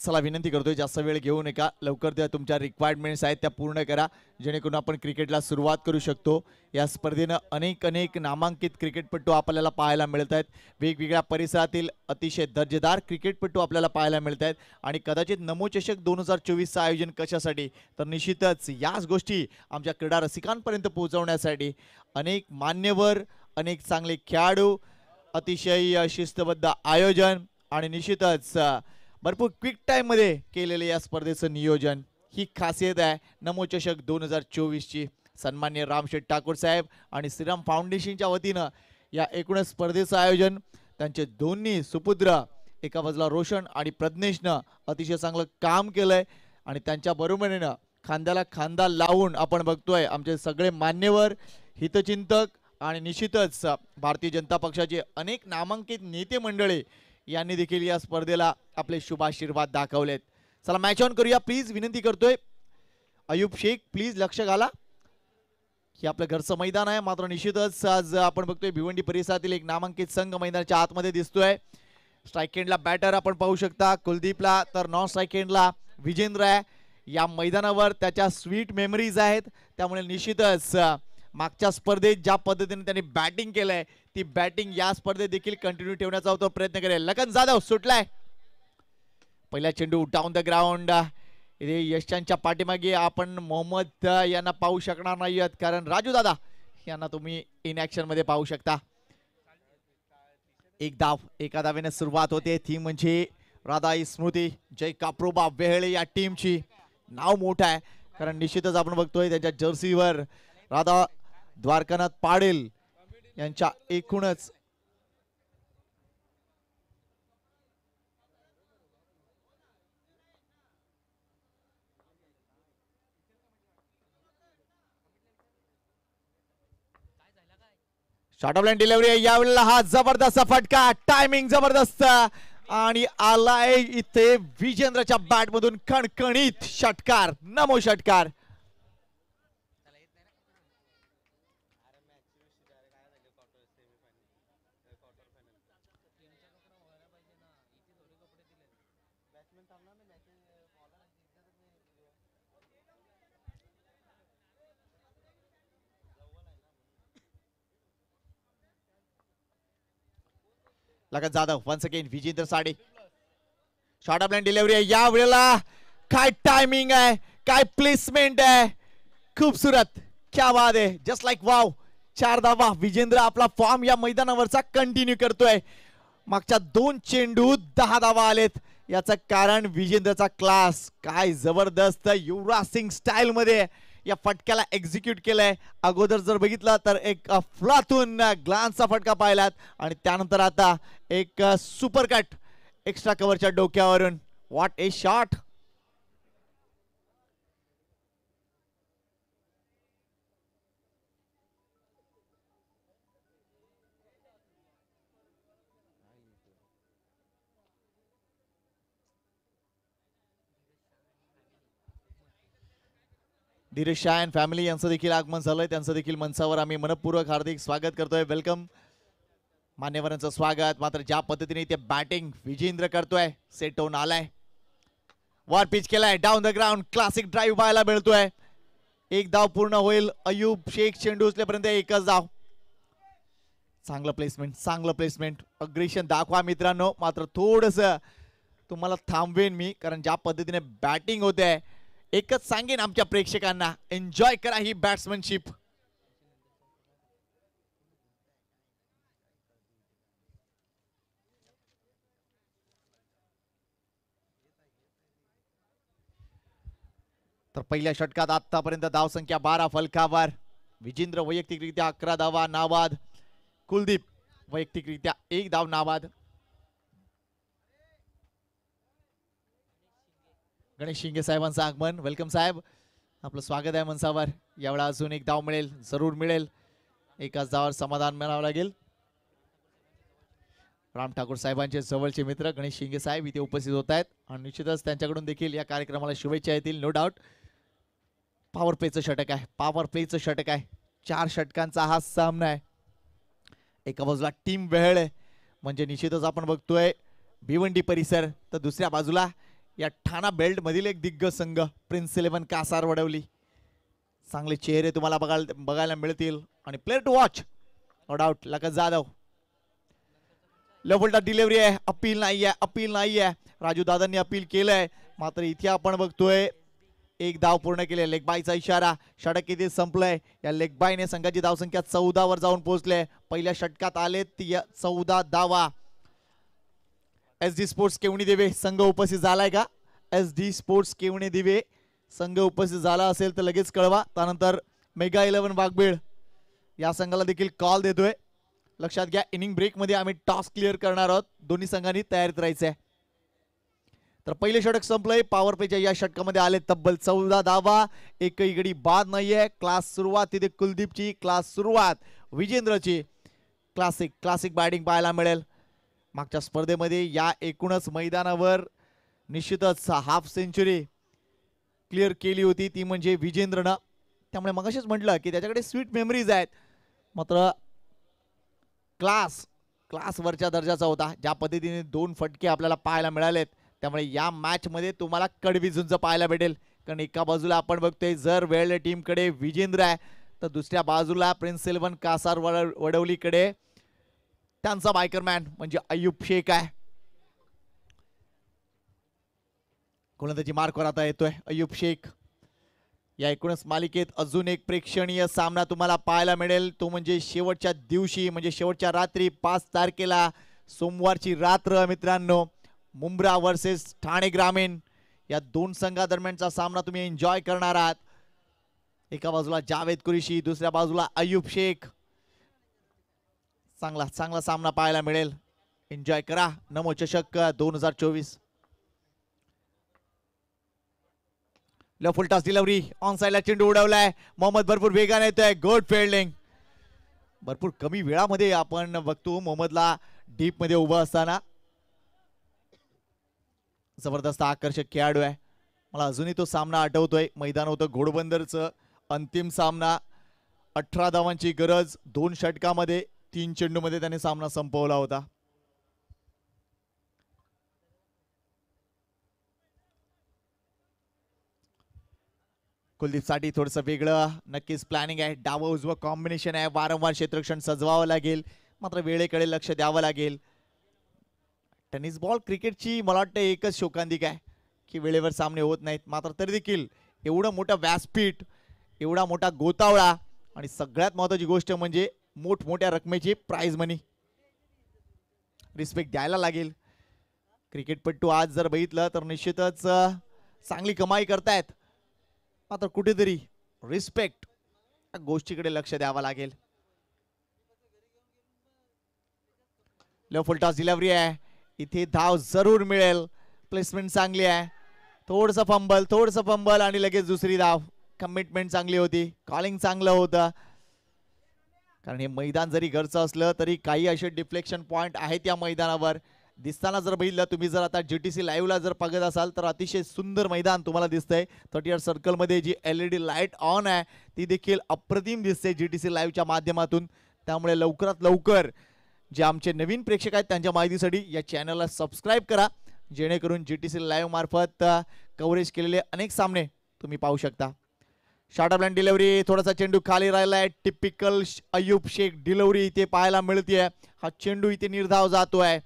चला विनंती करतोय जास्त वेळ घेऊ नका लवकर त्या तुमच्या रिक्वायरमेंट्स आहेत त्या पूर्ण करा जेणेकरून आपण क्रिकेटला सुरुवात करू शकतो या स्पर्धेनं अनेक अनेक नामांकित क्रिकेटपटू आपल्याला पाहायला मिळत आहेत वेगवेगळ्या परिसरातील अतिशय दर्जेदार क्रिकेटपटू आपल्याला पाहायला मिळत आहेत आणि कदाचित नमोचषक दोन हजार चोवीसचं आयोजन कशासाठी तर निश्चितच याच गोष्टी आमच्या क्रीडा रसिकांपर्यंत पोहोचवण्यासाठी अनेक मान्यवर अनेक चांगले खेळाडू अतिशय शिस्तबद्ध आयोजन आणि निश्चितच भरपूर क्विक टाईममध्ये केलेलं या स्पर्धेचं नियोजन ही खासियत आहे नमोचषक दोन हजार चोवीसची सन्मान्य रामशेठ ठाकूर साहेब आणि श्रीराम फाउंडेशनच्या वतीनं या एकूणच स्पर्धेचं आयोजन त्यांचे दोन्ही सुपुत्र एका बाजूला रोशन आणि प्रज्ञेशनं अतिशय चांगलं काम केलंय आणि त्यांच्या बरोबरीनं खांद्याला खांदा लावून आपण बघतोय आमचे सगळे मान्यवर हितचिंतक आणि निश्चितच भारतीय जनता पक्षाचे अनेक नामांकित नेते मंडळी यांनी देखील या स्पर्धेला आपले शुभाशीर्वाद दाखवलेत चला मॅच ऑन करूया प्लीज विनंती करतोय अयुब शेख प्लीज लक्ष घाला हे आपलं घरचं मैदान आहे मात्र निश्चितच आज आपण बघतोय भिवंडी परिसरातील एक नामांकित संघ मैदानाच्या आतमध्ये दिसतोय एंडला बॅटर आपण पाहू शकता कुलदीपला तर नॉन एंडला विजेंद्र आहे या मैदानावर त्याच्या स्वीट मेमरीज आहेत त्यामुळे निश्चितच मागच्या स्पर्धेत ज्या पद्धतीने त्यांनी बॅटिंग केलंय ती बॅटिंग या स्पर्धेत देखील कंटिन्यू ठेवण्याचा तो प्रयत्न करेल लखन जाधव सुटलाय पहिला चेंडू डाऊन द ग्राउंड इथे यशच्या पाठीमागे आपण मोहम्मद यांना पाहू शकणार नाही आहेत कारण राजू दादा यांना तुम्ही इन मध्ये पाहू शकता एक दाव एका दावेने सुरुवात होते ती म्हणजे राधा स्मृती जय काप्रोबा वेहळे या टीमची नाव मोठं आहे कारण निश्चितच आपण बघतोय त्याच्या जर्सीवर राधा द्वारकानाथ पाडेल यांच्या एकूणच शॉर्ट ऑफ लाईन आहे यावेळेला हा जबरदस्त फटका टायमिंग जबरदस्त आणि आलाय इथे विजेंद्रच्या बॅटमधून कणकणीत षटकार नमो षटकार लगन जाधव वन्स अगेन विजेंद्र साडे शॉर्ट ऑफ लाईन आहे या वेळेला काय टायमिंग आहे काय प्लेसमेंट आहे खूपसूरत क्या वाद आहे जस्ट लाईक वाव चार धावा विजेंद्र आपला फॉर्म या मैदानावरचा कंटिन्यू करतोय मागच्या दोन चेंडू दहा धावा आलेत याचं कारण विजेंद्रचा क्लास काय जबरदस्त युवराज सिंग स्टाईल मध्ये या फटक्याला एक्झिक्यूट केलंय अगोदर जर बघितलं तर एक फ्लातून ग्लान्सचा फटका पाहिलात आणि त्यानंतर आता एक सुपर कट एक्स्ट्रा कव्हरच्या डोक्यावरून what a shot Dhiraj Shah and family यांचं देखील आगमन झालंय त्यांचं देखील मंचावर आम्ही मनपूर्वक हार्दिक स्वागत करतोय वेलकम मान्यवरांचं स्वागत मात्र ज्या पद्धतीने ते बॅटिंग विजेंद्र करतोय सेट होऊन आलाय वर पिच केलाय down the ground classic drive पाहायला मिळतोय एक धाव पूर्ण होईल अयूब शेख चेंडू उचल्यापर्यंत एकच धाव चांगलं प्लेसमेंट चांगलं प्लेसमेंट अग्रेशन दाखवा मित्रांनो मात्र थोडस तुम्हाला थांबवेन मी कारण ज्या पद्धतीने बॅटिंग होते आहे एकच सांगेन आमच्या प्रेक्षकांना एन्जॉय करा ही बॅट्समनशिप तर पहिल्या षटकात आतापर्यंत संख्या बारा फलकावर विजेंद्र वैयक्तिकरित्या अकरा धावा नावाद कुलदीप वैयक्तिकरित्या एक धाव नावाद गणेश शिंगे साहेबांचं आगमन वेलकम साहेब आपलं स्वागत आहे मनसावर यावेळा अजून एक धाव मिळेल जरूर मिळेल एकाच धावावर समाधान मिळावं लागेल राम ठाकूर साहेबांचे जवळचे मित्र गणेश शिंगे साहेब इथे उपस्थित होत आहेत आणि निश्चितच त्यांच्याकडून देखील या कार्यक्रमाला शुभेच्छा येतील नो डाऊट पॉवर प्लेचं षटक आहे पॉवर प्लेचं षटक आहे चार षटकांचा हा सामना आहे एका बाजूला टीम वेळ आहे म्हणजे निश्चितच आपण बघतोय भिवंडी परिसर तर दुसऱ्या बाजूला या ठाणा बेल्ट मधील एक दिग्गज संघ प्रिन्स इलेव्हन कासार वडवली चांगले चेहरे तुम्हाला बघायला बघायला मिळतील आणि player to watch no doubt लगत जाधव लेवलला डिलिव्हरी आहे अपील नाही आहे अपील नाही आहे राजू दादांनी अपील केलंय मात्र इथे आपण बघतोय एक धाव पूर्ण केले लेगबाईचा इशारा षटक किती संपलंय या लेगबाईने संघाची धावसंख्या चौदावर जाऊन पोहोचले पहिल्या षटकात आले ती चौदा धावा S D sports Kevani Dive संघ उपस्थित झालाय का S D sports Kevani Dive संघ उपस्थित झाला असेल तर लगेच कळवा त्यानंतर मेगा इलेव्हन वाघबेळ या संघाला देखील कॉल देतोय लक्षात घ्या इनिंग ब्रेकमध्ये आम्ही टॉस क्लिअर करणार आहोत दोन्ही संघांनी तयारीत राहायचं तर पहिले षटक संपलंय पॉवर प्लेच्या या षटकामध्ये आले तब्बल चौदा धावा एकही गडी बाद नाहीये क्लास सुरुवात तिथे कुलदीपची क्लास सुरुवात विजेंद्रची क्लासिक क्लासिक बॅटिंग पाहायला मिळेल मागच्या स्पर्धेमध्ये या एकूणच मैदानावर निश्चितच हाफ सेंचुरी क्लिअर केली होती ती म्हणजे विजेंद्रनं त्यामुळे मग म्हटलं की त्याच्याकडे स्वीट मेमरीज आहेत मात्र क्लास वरच्या दर्जाचा होता ज्या पद्धतीने दोन फटके आपल्याला पाहायला मिळालेत त्यामुळे या मॅचमध्ये तुम्हाला कडवी झुंज पाहायला भेटेल कारण एका बाजूला आपण बघतोय जर वेळ टीमकडे विजेंद्र आहे तर दुसऱ्या बाजूला सिल्वन कासार वड वडवलीकडे त्यांचा बायकरमॅन म्हणजे अयुब शेख आहे गोलंदाजी मार्कवर आता येतोय अयुब शेख या एकूणच मालिकेत अजून एक प्रेक्षणीय सामना तुम्हाला पाहायला मिळेल तो म्हणजे शेवटच्या दिवशी म्हणजे शेवटच्या रात्री पाच तारखेला सोमवारची रात्र मित्रांनो मुंब्रा वर्सेस ठाणे ग्रामीण या दोन संघादरम्यानचा सामना तुम्ही एन्जॉय करणार आहात एका बाजूला जावेद कुरेशी दुसऱ्या बाजूला अयुब शेख चांगला चांगला सामना पाहायला मिळेल एन्जॉय करा नमो चषक दोन हजार चोवीस फुल टॉस डिलिव्हरी ऑन साईडला चेंडू उडवलाय मोहम्मद भरपूर वेगाने येतोय गुड फिल्डिंग भरपूर कमी वेळामध्ये आपण बघतो मोहम्मदला डीप मध्ये उभं असताना जबरदस्त आकर्षक खेळाडू आहे मला अजूनही तो सामना आठवतोय मैदान होतं घोडबंदरचं अंतिम सामना अठरा धावांची गरज दोन षटकामध्ये तीन चेंडूमध्ये त्याने सामना संपवला होता कुलदीपसाठी थोडंसं वेगळं नक्कीच प्लॅनिंग आहे डावं उजवं कॉम्बिनेशन आहे वारंवार क्षेत्रक्षण सजवावं लागेल मात्र वेळेकडे लक्ष द्यावं लागेल टेनिस बॉल क्रिकेटची मला वाटतं एकच शोकांतिक आहे की वेळेवर सामने होत नाहीत मात्र तरी देखील एवढं मोठं व्यासपीठ एवढा मोठा गोतावळा आणि सगळ्यात महत्वाची गोष्ट म्हणजे मोठमोठ्या रकमेची प्राईज मनी रिस्पेक्ट द्यायला लागेल क्रिकेटपटू आज जर बघितलं तर निश्चितच चांगली कमाई करतायत मात्र कुठेतरी रिस्पेक्ट या गोष्टीकडे लक्ष द्यावं लागेल लव टॉस डिलेवरी आहे इथे धाव जरूर मिळेल प्लेसमेंट चांगली आहे थोडस फंबल थोडस फंबल आणि लगेच दुसरी धाव कमिटमेंट चांगली होती कॉलिंग चांगलं होतं कारण हे मैदान जरी घरचं असलं तरी काही असे डिफ्लेक्शन पॉईंट आहेत या मैदानावर दिसताना जर बघितलं तुम्ही जर आता जी टी सी लाईव्हला जर बघत असाल तर अतिशय सुंदर मैदान तुम्हाला दिसतंय थर्टी सर्कलमध्ये G L E D light on आहे ती देखील अप्रतिम दिसते जी टी सी लाईव्हच्या माध्यमातून त्यामुळे लवकरात लवकर जे आमचे नवीन प्रेक्षक आहेत त्यांच्या माहितीसाठी या चॅनलला सबस्क्राईब करा जेणेकरून जी टी सी लाईव्ह मार्फत कव्हरेज केलेले अनेक सामने तुम्ही पाहू शकता शॉर्ट लाईन डिलेव्हरी थोडासा चेंडू खाली राहिला आहे टिपिकल अयुब शेख डिलिव्हरी इथे पाहायला मिळतीय हा चेंडू इथे निर्धाव जातोय बॅक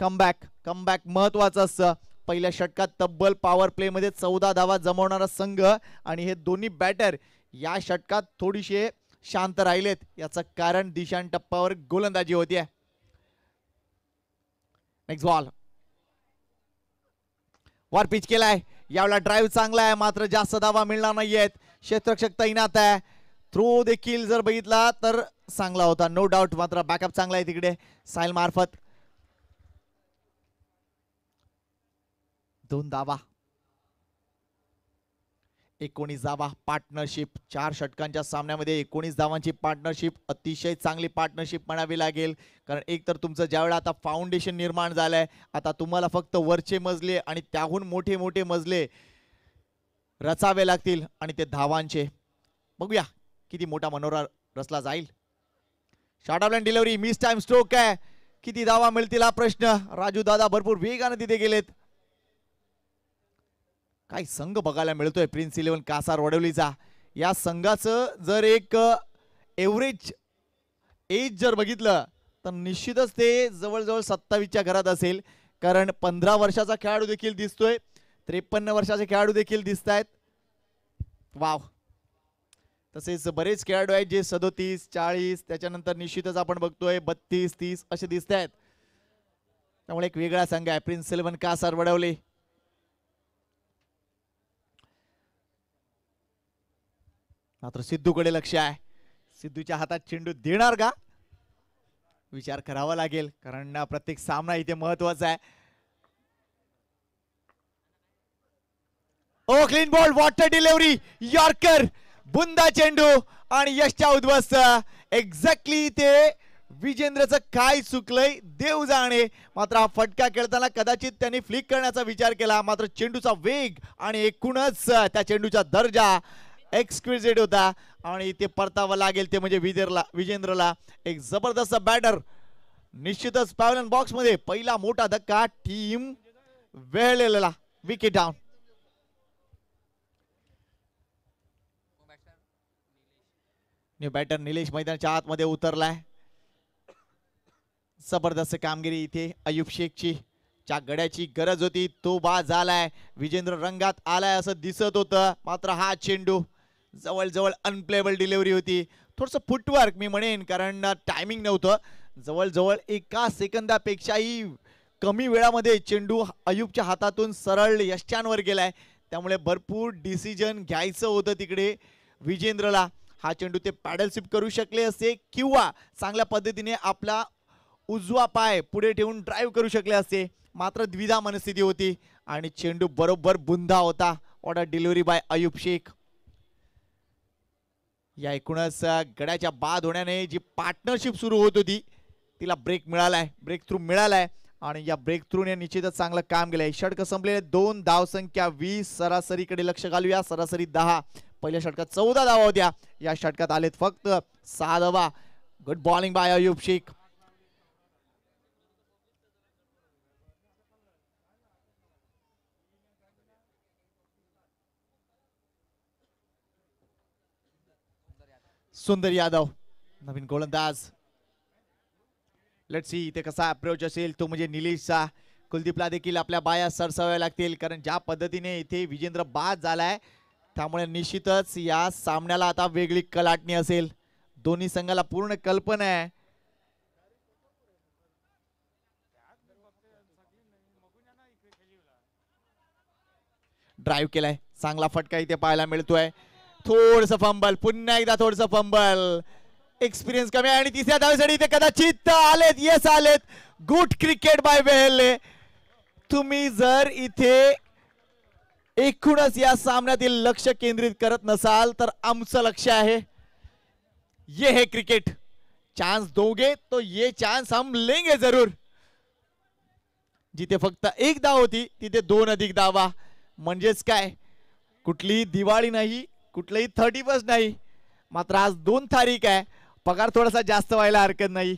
कमबॅक कमबॅक महत्वाचं असतं पहिल्या षटकात तब्बल पॉवर प्लेमध्ये चौदा धावा जमवणारा संघ आणि हे दोन्ही बॅटर या षटकात थोडीशे शांत राहिलेत याचं कारण दिशान टप्पावर गोलंदाजी होती आहे नेक्स्ट बॉल वर पिच केलाय यावेळेला ड्राईव्ह चांगला आहे मात्र जास्त धावा मिळणार नाहीयेत क्षेत्रक्षक तैनात आहे थ्रो देखील जर बघितला तर चांगला होता नो डाऊट मात्र बॅकअप चांगला आहे तिकडे सायल मार्फत दोन धावा एकोणीस धावा पार्टनरशिप चार षटकांच्या सामन्यामध्ये एकोणीस धावांची पार्टनरशिप अतिशय चांगली पार्टनरशिप म्हणावी लागेल कारण एक तर तुमचं ज्यावेळा आता फाउंडेशन निर्माण झालंय आता तुम्हाला फक्त वरचे मजले आणि त्याहून मोठे मोठे मजले रचावे लागतील आणि ते धावांचे बघूया किती मोठा मनोरा रचला जाईल short of delivery miss time stroke आहे किती धावा मिळतील हा प्रश्न राजू दादा भरपूर वेगानं तिथे गेलेत काय संघ बघायला मिळतोय प्रिन्स इलेव्हन कासार वडवलीचा या संघाचं जर एक एव्हरेज एज जर बघितलं तर निश्चितच ते जवळजवळ सत्तावीसच्या घरात असेल कारण पंधरा वर्षाचा खेळाडू देखील दिसतोय त्रेपन्न वर्षाचे खेळाडू देखील दिसत आहेत वाव तसेच बरेच खेळाडू आहेत जे सदोतीस चाळीस त्याच्यानंतर निश्चितच आपण बघतोय बत्तीस तीस असे दिसत आहेत त्यामुळे एक वेगळा संघ आहे प्रिन्स सिल्वन का सरवडवले मात्र सिद्धूकडे लक्ष आहे सिद्धूच्या हातात चेंडू देणार का विचार करावा लागेल कारण प्रत्येक सामना इथे महत्वाचा आहे oh clean bowl what a delivery yorker बुंदा चेंडू आणि यशच्या उद्ध्वस्त एक्झॅक्टली ते विजेंद्रचं काय चुकलंय देव जाणे मात्र हा फटका खेळताना कदाचित त्यांनी फ्लिक करण्याचा विचार केला मात्र चेंडूचा वेग आणि एकूणच त्या चेंडूचा दर्जा एक्सक्विझिट होता आणि ते परतावं लागेल ते म्हणजे विजेरला विजेंद्रला एक जबरदस्त बॅटर निश्चितच बॉक्स मध्ये पहिला मोठा धक्का टीम वेळलेला विकेट डाऊन बॅटर निलेश मैदानाच्या आतमध्ये उतरलाय जबरदस्त कामगिरी इथे अयुब शेखची ज्या गड्याची गरज होती तो बा झालाय विजेंद्र रंगात आलाय असं दिसत होतं मात्र हा चेंडू जवळजवळ अनप्लेबल डिलेवरी होती थोडस फुटवर्क मी म्हणेन कारण टायमिंग नव्हतं जवळजवळ एका सेकंदापेक्षाही कमी वेळामध्ये चेंडू अयुबच्या हातातून सरळ यष्ट्यांवर गेलाय त्यामुळे भरपूर डिसिजन घ्यायचं होतं तिकडे विजेंद्रला हा चेंडू ते पॅडल शिफ्ट करू शकले असते किंवा चांगल्या पद्धतीने आपला उजवा पाय पुढे ठेवून ड्राईव्ह करू शकले असते मात्र द्विधा मनस्थिती होती आणि चेंडू बरोबर बुंदा होता order delivery by Ayub Sheikh या एकूणच गड्याच्या बाद होण्याने जी पार्टनरशिप सुरू होत होती तिला ब्रेक मिळालाय ब्रेक थ्रू मिळालाय आणि या ब्रेक ने निश्चितच चांगलं काम केलंय षटक संपलेले दोन धावसंख्या वीस सरासरीकडे लक्ष घालूया सरासरी दहा पहिल्या षटकात चौदा धावा होत्या या षटकात आलेत फक्त सहा धावा good bowling by Ayub Sheikh सुंदर यादव नवीन गोलंदाज लट्सी इथे कसा अप्रोच असेल तो म्हणजे निलेशचा कुलदीपला देखील आपल्या बाया सरसाव्या लागतील कारण ज्या पद्धतीने इथे विजेंद्र बाद झालाय त्यामुळे निश्चितच या सामन्याला आता वेगळी कलाटणी असेल दोन्ही संघाला पूर्ण कल्पना आहे ड्राईव्ह केलाय चांगला फटका इथे पाहायला मिळतोय थोडस फंबल पुन्हा एकदा थोडस फंबल एक्सपिरियन्स कमी आहे आणि तिसऱ्या धावेसाठी इथे कदाचित आलेत येस आलेत गुड क्रिकेट बाय वेहेले तुम्ही जर इथे एकूणच या सामन्यातील लक्ष केंद्रित करत नसाल तर आमचं लक्ष आहे ये हे क्रिकेट चान्स दोगे तो ये चान्स हम लेंगे जरूर जिथे फक्त एक दाव होती तिथे दोन अधिक दावा म्हणजेच काय कुठलीही दिवाळी नाही कुठलंही थर्टी फर्स्ट नाही मात्र आज दोन तारीख आहे पगार थोडासा जास्त व्हायला हरकत नाही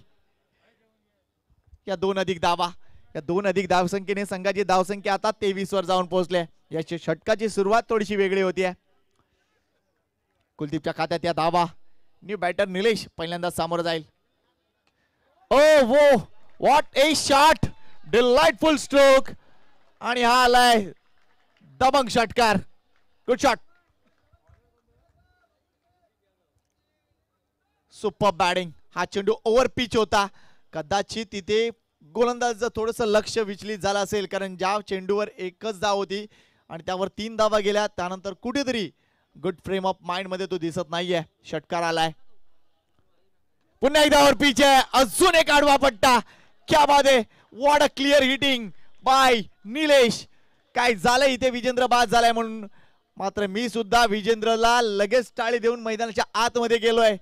या दोन अधिक दावा या दोन अधिक धावसंख्येने संघाची धावसंख्या आता तेवीस वर जाऊन पोहोचले याची षटकाची सुरुवात थोडीशी वेगळी होती कुलदीपच्या खात्यात या दावा न्यू बॅटर निलेश पहिल्यांदा सामोरं जाईल ओ वो what a shot delightful stroke आणि हा आलाय दबंग षटकार गुड शॉट सुपर बॅटिंग हा चेंडू ओव्हर पिच होता कदाचित तिथे गोलंदाज थोडस लक्ष विचलित झालं असेल कारण ज्या चेंडूवर एकच धाव होती आणि त्यावर तीन दावा गेल्या त्यानंतर कुठेतरी गुड फ्रेम ऑफ माइंड मध्ये तो दिसत नाहीये षटकार आलाय पुन्हा एकदा और पीच अजून एक आडवा पट्टा क्या बाद what a clear hitting by Nilesh काय झालंय इथे विजेंद्र बाद झालाय म्हणून मात्र मी सुद्धा विजेंद्रला लगेच टाळी देऊन मैदानाच्या आतमध्ये गेलोय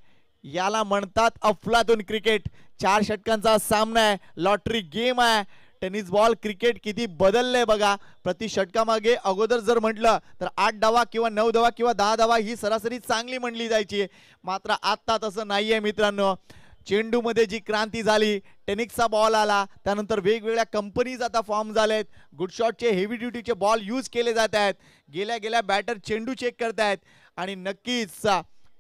याला म्हणतात अफलातून क्रिकेट चार षटकांचा सामना आहे लॉटरी गेम आहे टेनिस बॉल क्रिकेट किती बदललंय बघा प्रति षटकामागे अगोदर जर म्हटलं तर आठ धावा किंवा नऊ धावा किंवा दहा धावा ही सरासरी चांगली म्हणली जायची मात्र आत्ता तसं नाही आहे मित्रांनो चेंडूमध्ये जी क्रांती झाली टेनिक्सचा बॉल आला त्यानंतर वेगवेगळ्या कंपनीज आता फॉर्म झालेत आहेत गुडशॉटचे हेवी ड्युटीचे बॉल यूज केले जात आहेत गेल्या गेल्या बॅटर चेंडू चेक करत आहेत आणि नक्कीच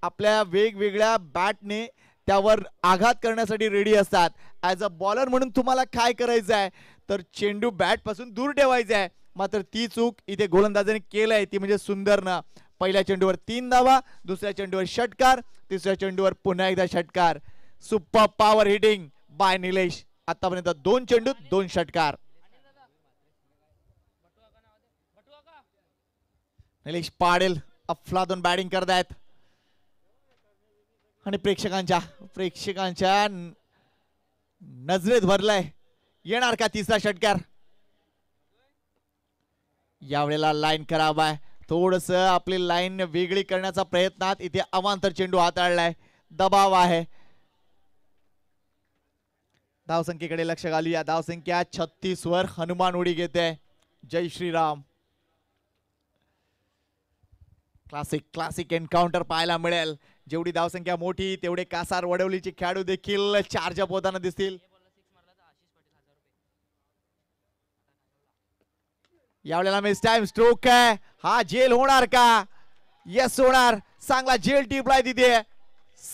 आपल्या वेगवेगळ्या बॅटने त्यावर आघात करण्यासाठी रेडी असतात ॲज अ बॉलर म्हणून तुम्हाला काय करायचं आहे तर चेंडू बॅटपासून दूर ठेवायचा आहे मात्र ती चूक इथे गोलंदाजाने केलं आहे ती म्हणजे न पहिल्या चेंडूवर तीन धावा दुसऱ्या चेंडूवर षटकार तिसऱ्या चेंडूवर पुन्हा एकदा षटकार super power hitting by Nilesh आतापर्यंत दोन चेंडू दोन षटकार निलेश पाडेल दोन बॅटिंग करतायत आणि प्रेक्षकांच्या प्रेक्षकांच्या नजरेत भरलाय येणार का तिसरा षटकार यावेळेला लाईन खराब आहे थोडस आपली लाईन वेगळी करण्याचा प्रयत्नात इथे अवांतर चेंडू हाताळलाय दबाव आहे धावसंख्येकडे लक्ष घालूया धावसंख्या छत्तीस वर हनुमान उडी घेते जय श्रीराम क्लासिक क्लासिक एन्काउंटर पाहायला मिळेल जेवढी धावसंख्या मोठी तेवढे कासार वडवलीचे खेळाडू देखील चारच्या पोताना होताना दिसतील यावेळेला मिस टाइम स्ट्रोक आहे हा जेल होणार का यस होणार चांगला जेल टिपलाय तिथे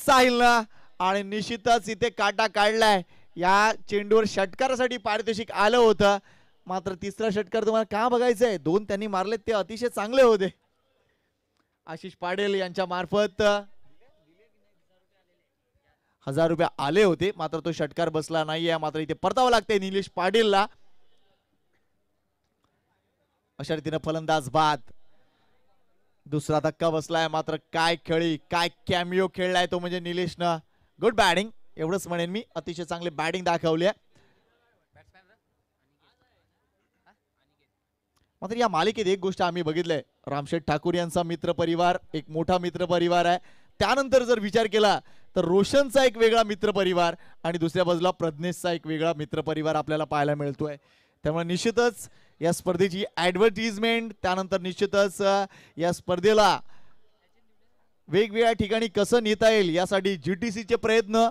साहिल आणि निश्चितच इथे काटा काढलाय या चेंडूवर षटकारासाठी पारितोषिक आलं होतं मात्र तिसरा षटकार तुम्हाला का बघायचंय दोन त्यांनी मारले ते अतिशय चांगले होते आशिष पाडेल यांच्या मार्फत हजार रुपये आले होते मात्र तो षटकार बसला नाहीये मात्र इथे परतावा लागते निलेश पाटीलला अशा रीतीनं फलंदाज बाद दुसरा धक्का बसलाय मात्र काय खेळी काय कॅमिओ खेळलाय तो म्हणजे न गुड बॅटिंग एवढंच म्हणेन मी अतिशय चांगली बॅटिंग दाखवली आहे मात्र या मालिकेत एक गोष्ट आम्ही बघितलंय रामशेठ ठाकूर यांचा मित्र परिवार एक मोठा मित्र परिवार आहे त्यानंतर जर विचार केला तर रोशनचा एक वेगळा मित्रपरिवार आणि दुसऱ्या बाजूला प्रज्ञेशचा एक वेगळा मित्रपरिवार आपल्याला पाहायला मिळतोय त्यामुळे निश्चितच या स्पर्धेची ॲडव्हर्टिजमेंट त्यानंतर निश्चितच या स्पर्धेला वेगवेगळ्या ठिकाणी कसं नेता येईल यासाठी जी टी सीचे प्रयत्न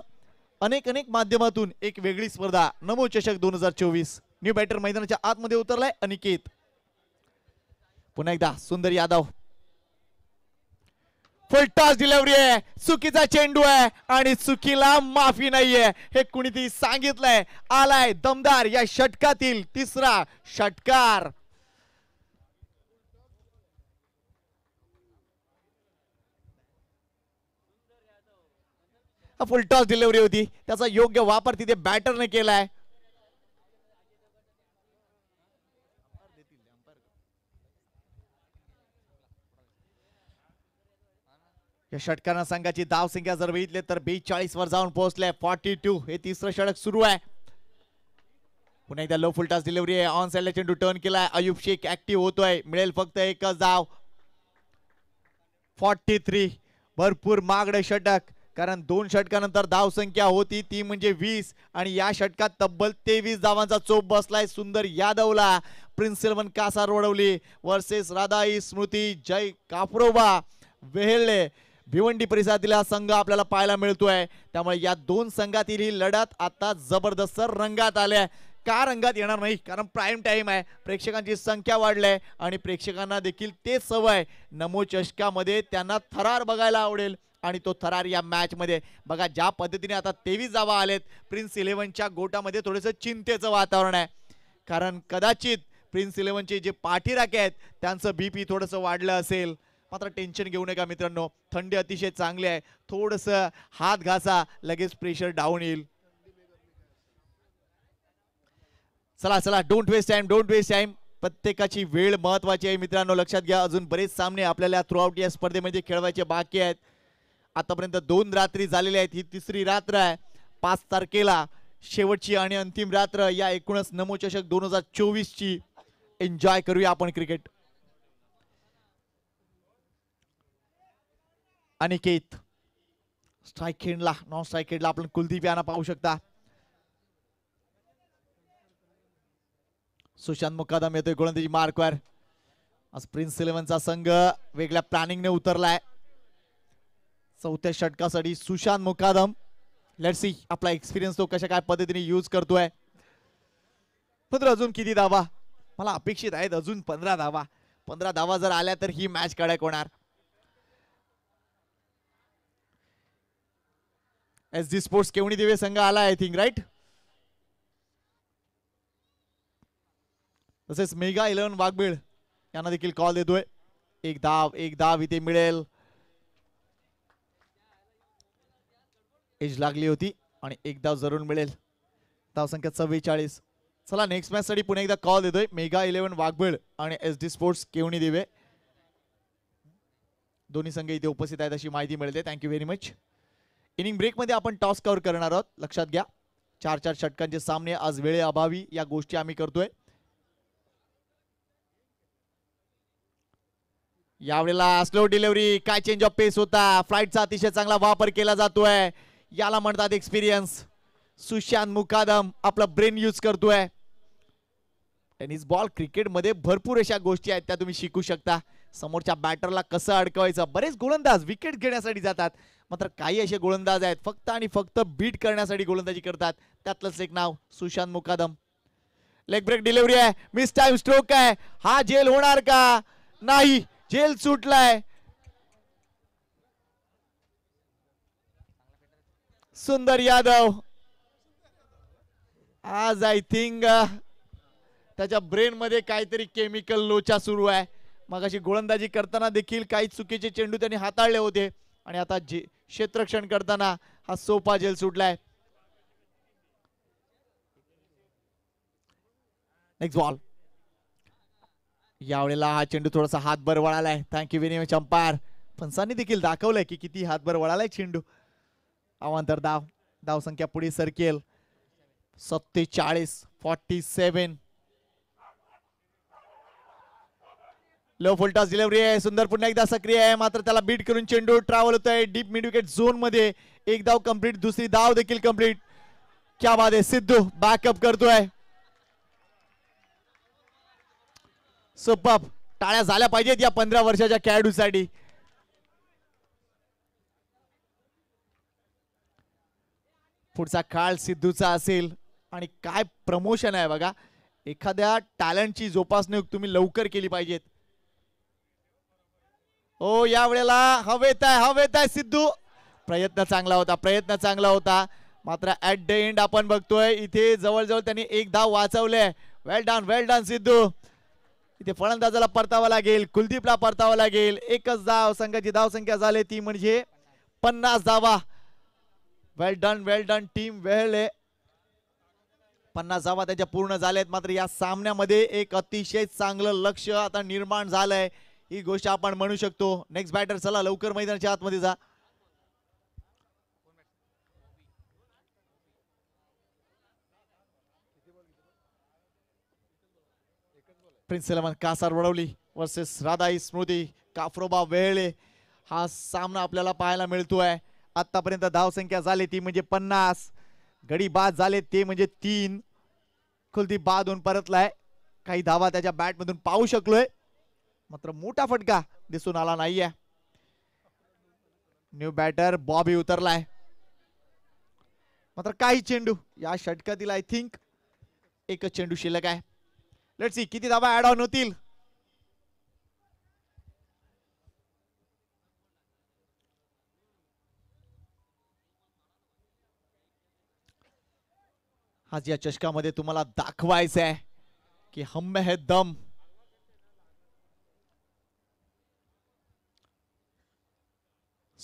अनेक अनेक माध्यमातून एक वेगळी स्पर्धा नमो चषक दोन हजार चोवीस न्यू बॅटर मैदानाच्या आतमध्ये उतरलाय अनिकेत पुन्हा एकदा सुंदर यादव फुलटॉस डिलेवरी आहे चुकीचा चेंडू आहे आणि चुकीला माफी नाहीये हे कुणीतरी सांगितलंय आलाय दमदार या षटकातील तिसरा षटकार फुलटॉस डिलेवरी होती त्याचा योग्य वापर तिथे बॅटरने केलाय या षटकांना संघाची धाव संख्या जर बघितली तर बेचाळीस वर जाऊन पोहोचले फॉर्टी टू हे तिसरं षटक सुरू आहे पुन्हा एकदा लो फुलटास डिलिव्हरी आहे ऑन साईडला चेंडू टर्न केलाय अयुब शेख ऍक्टिव्ह होतोय मिळेल फक्त एकच धाव फॉर्टी थ्री भरपूर मागडे षटक कारण दोन षटकानंतर धावसंख्या होती ती म्हणजे वीस आणि या षटकात तब्बल तेवीस धावांचा चोप बसलाय सुंदर यादवला prince eleven Kasarvadavali versus Radhai Smruti जय कापरोबा वेहेळले भिवंडी परिसरातील हा संघ आपल्याला पाहायला मिळतोय त्यामुळे या दोन संघातील ही लढत आता जबरदस्त रंगात आल्या का रंगात येणार नाही कारण प्राईम टाईम आहे प्रेक्षकांची संख्या वाढली आणि प्रेक्षकांना देखील ते सवय नमो चषकामध्ये त्यांना थरार बघायला आवडेल आणि तो थरार या मॅचमध्ये बघा ज्या पद्धतीने आता तेवीस जावा आलेत प्रिन्स इलेव्हनच्या गोटामध्ये थोडंसं चिंतेचं वातावरण आहे कारण कदाचित प्रिन्स इलेव्हनचे जे पाठीराखे आहेत त्यांचं बी पी थोडंसं वाढलं असेल मात्र टेन्शन घेऊ नका मित्रांनो थंडी अतिशय चांगली आहे थोडस हात घासा लगेच प्रेशर डाऊन येईल चला चला don't waste time don't waste time प्रत्येकाची वेळ महत्वाची आहे मित्रांनो लक्षात घ्या अजून बरेच सामने आपल्याला थ्रूआउट या स्पर्धेमध्ये खेळवायचे बाकी आहेत आतापर्यंत दोन रात्री झालेल्या आहेत ही तिसरी रात्र आहे पाच तारखेला शेवटची आणि अंतिम रात्र या एकूणच नमोचषक दोन हजार ची एन्जॉय करूया आपण क्रिकेट अनिकेत स्ट्राईक खेळला नॉन स्ट्राईक खेळला आपण कुलदीप यांना पाहू शकता सुशांत मुकादम येतोय गोलंदाजी मार्कवर आज प्रिन्स इलेव्हनचा संघ वेगळ्या प्लॅनिंगने उतरलाय चौथ्या षटकासाठी सुशांत मुकादम लेट सी आपला एक्सपिरियन्स तो कशा काय पद्धतीने यूज करतोय पत्र अजून किती धावा मला अपेक्षित आहेत अजून पंधरा धावा पंधरा धावा जर आल्या तर ही मॅच कडक होणार S G sports Kevani Dive संघ आला आय थिंक राईट तसेच मेगा इलेव्हन वाघबीळ यांना देखील कॉल देतोय एक दाव एक धाव इथे मिळेल एज लागली होती आणि एक धाव जरूर मिळेल दाव संख्या चव्वेचाळीस चला नेक्स्ट मॅच साठी पुन्हा एकदा कॉल देतोय मेगा इलेव्हन वाघबीळ आणि एस डी स्पोर्ट्स केवणी दिवे दोन्ही संघ इथे उपस्थित आहेत अशी माहिती मिळते थँक्यू व्हेरी मच इनिंग ब्रेकमध्ये आपण टॉस कव्हर करणार आहोत लक्षात घ्या चार चार षटकांचे सामने आज अभावी या गोष्टी आम्ही करतोय यावेळेला स्लो डिलिव्हरी काय चेंज ऑफ पेस होता फ्लाईटचा अतिशय चांगला वापर केला जातोय याला म्हणतात एक्सपिरियन्स सुशांत मुकादम आपला ब्रेन यूज करतोय टेनिस बॉल क्रिकेटमध्ये भरपूर अशा गोष्टी आहेत त्या तुम्ही शिकू शकता समोरच्या बॅटरला कसं अडकवायचं बरेच गोलंदाज विकेट घेण्यासाठी जातात मात्र काही असे गोलंदाज आहेत फक्त आणि फक्त बीट करण्यासाठी गोलंदाजी करतात त्यातलंच एक नाव Sushant Mukadam leg break delivery आहे मिस टाइम स्ट्रोक आहे हा जेल होणार का नाही जेल सुटलाय सुंदर यादव आज आय थिंक त्याच्या ब्रेन मध्ये काहीतरी केमिकल लोचा सुरू आहे मगाशी गोलंदाजी करताना देखील काही चुकीचे चेंडू त्यांनी हाताळले होते आणि आता जे क्षेत्रक्षण करताना हा सोपा जेल सुटलाय नेक्स्ट बॉल यावेळेला हा चेंडू थोडासा हातभर वळालाय थँक्यू विनियम चंपार फणसांनी देखील दाखवलंय की किती हातभर वळालाय चेंडू अवांतर धाव संख्या पुढे सरकेल सत्तेचाळीस forty seven low full toss delivery आहे सुंदर पुन्हा एकदा सक्रिय आहे मात्र त्याला बीट करून चेंडू ट्रॅव्हल होत आहे डीप मिड झोन मध्ये एक धाव कम्प्लीट दुसरी धाव देखील कम्प्लीट क्या बाद आहे सिद्धू बॅकअप करतोय सोपप टाळ्या झाल्या पाहिजेत या पंधरा वर्षाच्या खेळाडूसाठी पुढचा काळ सिद्धूचा असेल आणि काय प्रमोशन आहे बघा एखाद्या टॅलेंटची जोपासणूक तुम्ही लवकर केली पाहिजेत ओ हो, या वेळेला हवेत आहे हवेत आहे सिद्धू प्रयत्न चांगला होता प्रयत्न चांगला होता मात्र ऍट द एंड आपण बघतोय इथे जवळजवळ त्यांनी एक धाव वाचवले well done well done Sidhu इथे फलंदाजाला परतावा लागेल कुलदीपला परतावा लागेल एकच धाव संघाची संख्या झाली ती म्हणजे पन्नास धावा well done well done team वेळले पन्नास धावा त्याच्या पूर्ण झाल्या मात्र या सामन्यामध्ये एक अतिशय चांगलं लक्ष आता निर्माण झालंय ही गोष्ट आपण म्हणू शकतो नेक्स्ट बॅटर चला लवकर मैदानाच्या आतमध्ये जा prince eleven Kasar Vadavali versus Radhai Smruti काफ्रोबा वेळे हा सामना आपल्याला पाहायला मिळतोय आतापर्यंत धावसंख्या झाली ती म्हणजे पन्नास गडी बाद झाले ते म्हणजे तीन कुलदीप बाद होऊन परतलाय काही धावा त्याच्या बॅटमधून पाहू शकलोय मात्र मोठा फटका दिसून आला नाहीये न्यू बॅटर बॉबी उतरलाय मात्र काही चेंडू या षटकातील आय थिंक एकच चेंडू शिल्लक आहे लेट सी किती धाबा ऍड ऑन होतील आज या चषकामध्ये तुम्हाला दाखवायचं आहे की हम है दम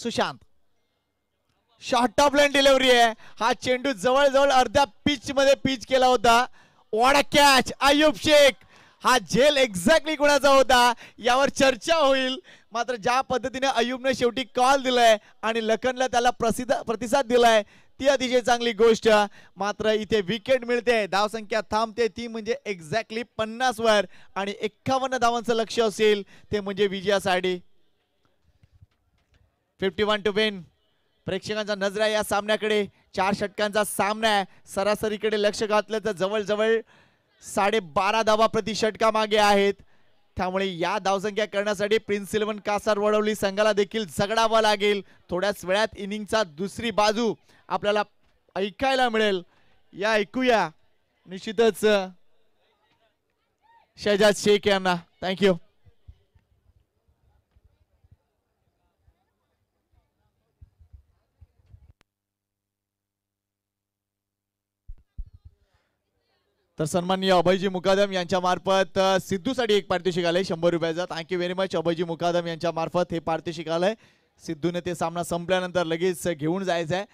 Sushant short top line delivery आहे हा चेंडू जवळजवळ अर्ध्या पिच मध्ये पिच केला होता वॉड कॅच आयुब शेख हा झेल एक्झॅक्टली कुणाचा होता यावर चर्चा होईल मात्र ज्या पद्धतीने अयुबने शेवटी कॉल दिलाय आणि लखनला त्याला प्रतिसाद दिलाय ती अतिशय चांगली गोष्ट मात्र इथे विकेट मिळते धावसंख्या थांबते ती म्हणजे एक्झॅक्टली वर आणि एक्कावन्न धावांचं लक्ष असेल ते म्हणजे विजयासाठी फिफ्टी वन टू वेन प्रेक्षकांचा आहे या सामन्याकडे चार षटकांचा सामना आहे सरासरीकडे लक्ष घातलं तर जवळजवळ साडेबारा धावा प्रति षटका मागे आहेत त्यामुळे या धावसंख्या करण्यासाठी प्रिन्स इलेव्हन कासार वळवली संघाला देखील झगडावा लागेल थोड्याच वेळात इनिंगचा दुसरी बाजू आपल्याला ऐकायला मिळेल या ऐकूया निश्चितच शहजाद शेख यांना थँक्यू तर सन्माननीय अभयजी मुकादम यांच्या मार्फत सिद्धूसाठी एक पारितोषिक आलंय शंभर रुपयाचा thank you very much Abhayji Mukadam यांच्या मार्फत हे पारितोषिक आलंय सिद्धूने ते सामना संपल्यानंतर लगेच घेऊन जायचं आहे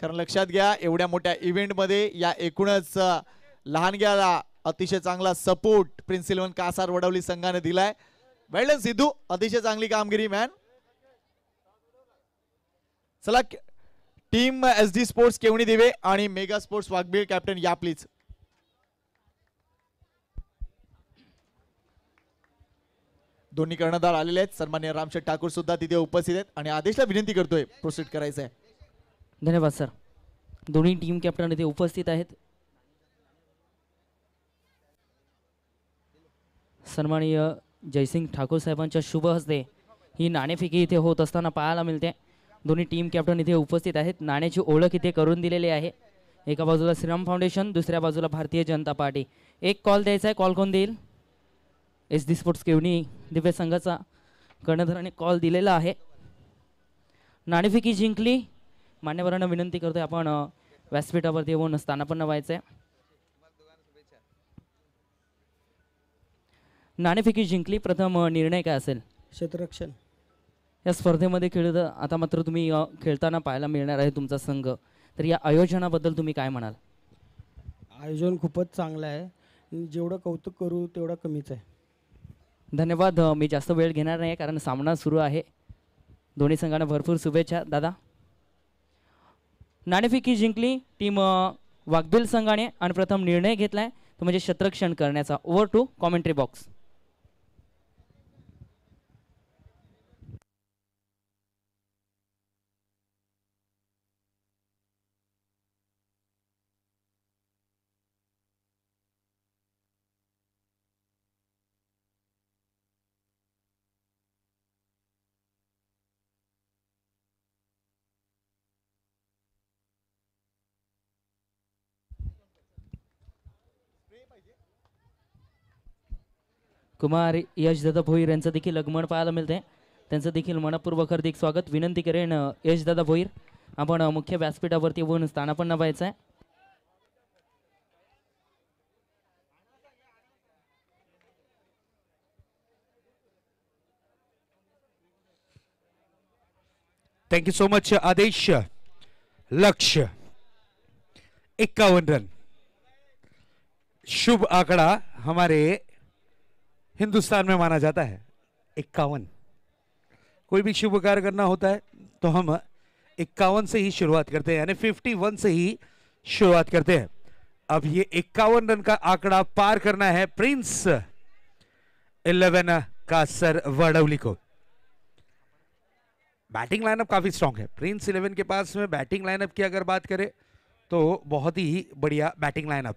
कारण लक्षात घ्या एवढ्या मोठ्या इव्हेंटमध्ये या एकूणच लहानग्याला अतिशय चांगला सपोर्ट इलेव्हन कासार वडवली संघाने दिलाय वेळ सिद्धू अतिशय चांगली कामगिरी मॅन चला team S D sports Kevani Dive आणि मेगा स्पोर्ट्स वाघबीळ कॅप्टन या प्लीज दोन्ही कर्णधार आलेले आहेत सन्मान्य रामशेठ ठाकूर सुद्धा तिथे उपस्थित आहेत आणि आदेशला विनंती करतोय प्रोसिड करायचं आहे धन्यवाद सर दोन्ही टीम कॅप्टन इथे उपस्थित आहेत सन्माननीय जयसिंग ठाकूर साहेबांच्या शुभ हस्ते ही नाणेफिकी इथे होत असताना पाहायला मिळते दोन्ही टीम कॅप्टन इथे उपस्थित आहेत नाण्याची ओळख इथे करून दिलेली आहे एका बाजूला श्रीराम फाउंडेशन दुसऱ्या बाजूला भारतीय जनता पार्टी एक कॉल द्यायचा आहे कॉल कोण देईल एस डी स्पोर्ट्स केवणी दिव्य संघाचा कर्णधाराने कॉल दिलेला आहे नाणेफिकी जिंकली मान्यवरांना विनंती करतोय आपण व्यासपीठावरती येऊन स्थानापन्न व्हायचं आहे जिंकली प्रथम निर्णय काय असेल क्षेत्ररक्षण या स्पर्धेमध्ये खेळत आता मात्र तुम्ही खेळताना पाहायला मिळणार आहे तुमचा संघ तर या आयोजनाबद्दल तुम्ही काय म्हणाल आयोजन खूपच चांगलं आहे जेवढं कौतुक करू तेवढं कमीच आहे धन्यवाद मी जास्त वेळ घेणार नाही कारण सामना सुरू आहे दोन्ही संघांना भरपूर शुभेच्छा दादा नाणेफिकी जिंकली टीम वाघबिल संघाने आणि प्रथम निर्णय घेतला आहे तो म्हणजे शत्रक्षण करण्याचा over to commentary box Kumar दादा भोईर यांचं देखील आगमन पाहायला मिळते त्यांचं देखील मनपूर्वक हार्दिक स्वागत विनंती करेन दादा भोईर आपण मुख्य व्यासपीठावरती येऊन स्थानापन्न पाहायचं आहे थँक्यू सो मच आदेश लक्ष एक्कावन्न रन शुभ आंकड़ा हमारे हिंदुस्तान में माना जाता है इक्यावन कोई भी शुभ कार्य करना होता है तो हम इक्यावन से ही शुरुआत करते हैं यानी फिफ्टी वन से ही शुरुआत करते हैं अब ये इक्यावन रन का आंकड़ा पार करना है प्रिंस इलेवन का सर वडवली को बैटिंग लाइनअप काफी स्ट्रांग है प्रिंस इलेवन के पास में बैटिंग लाइनअप की अगर बात करें तो बहुत ही बढ़िया बैटिंग लाइनअप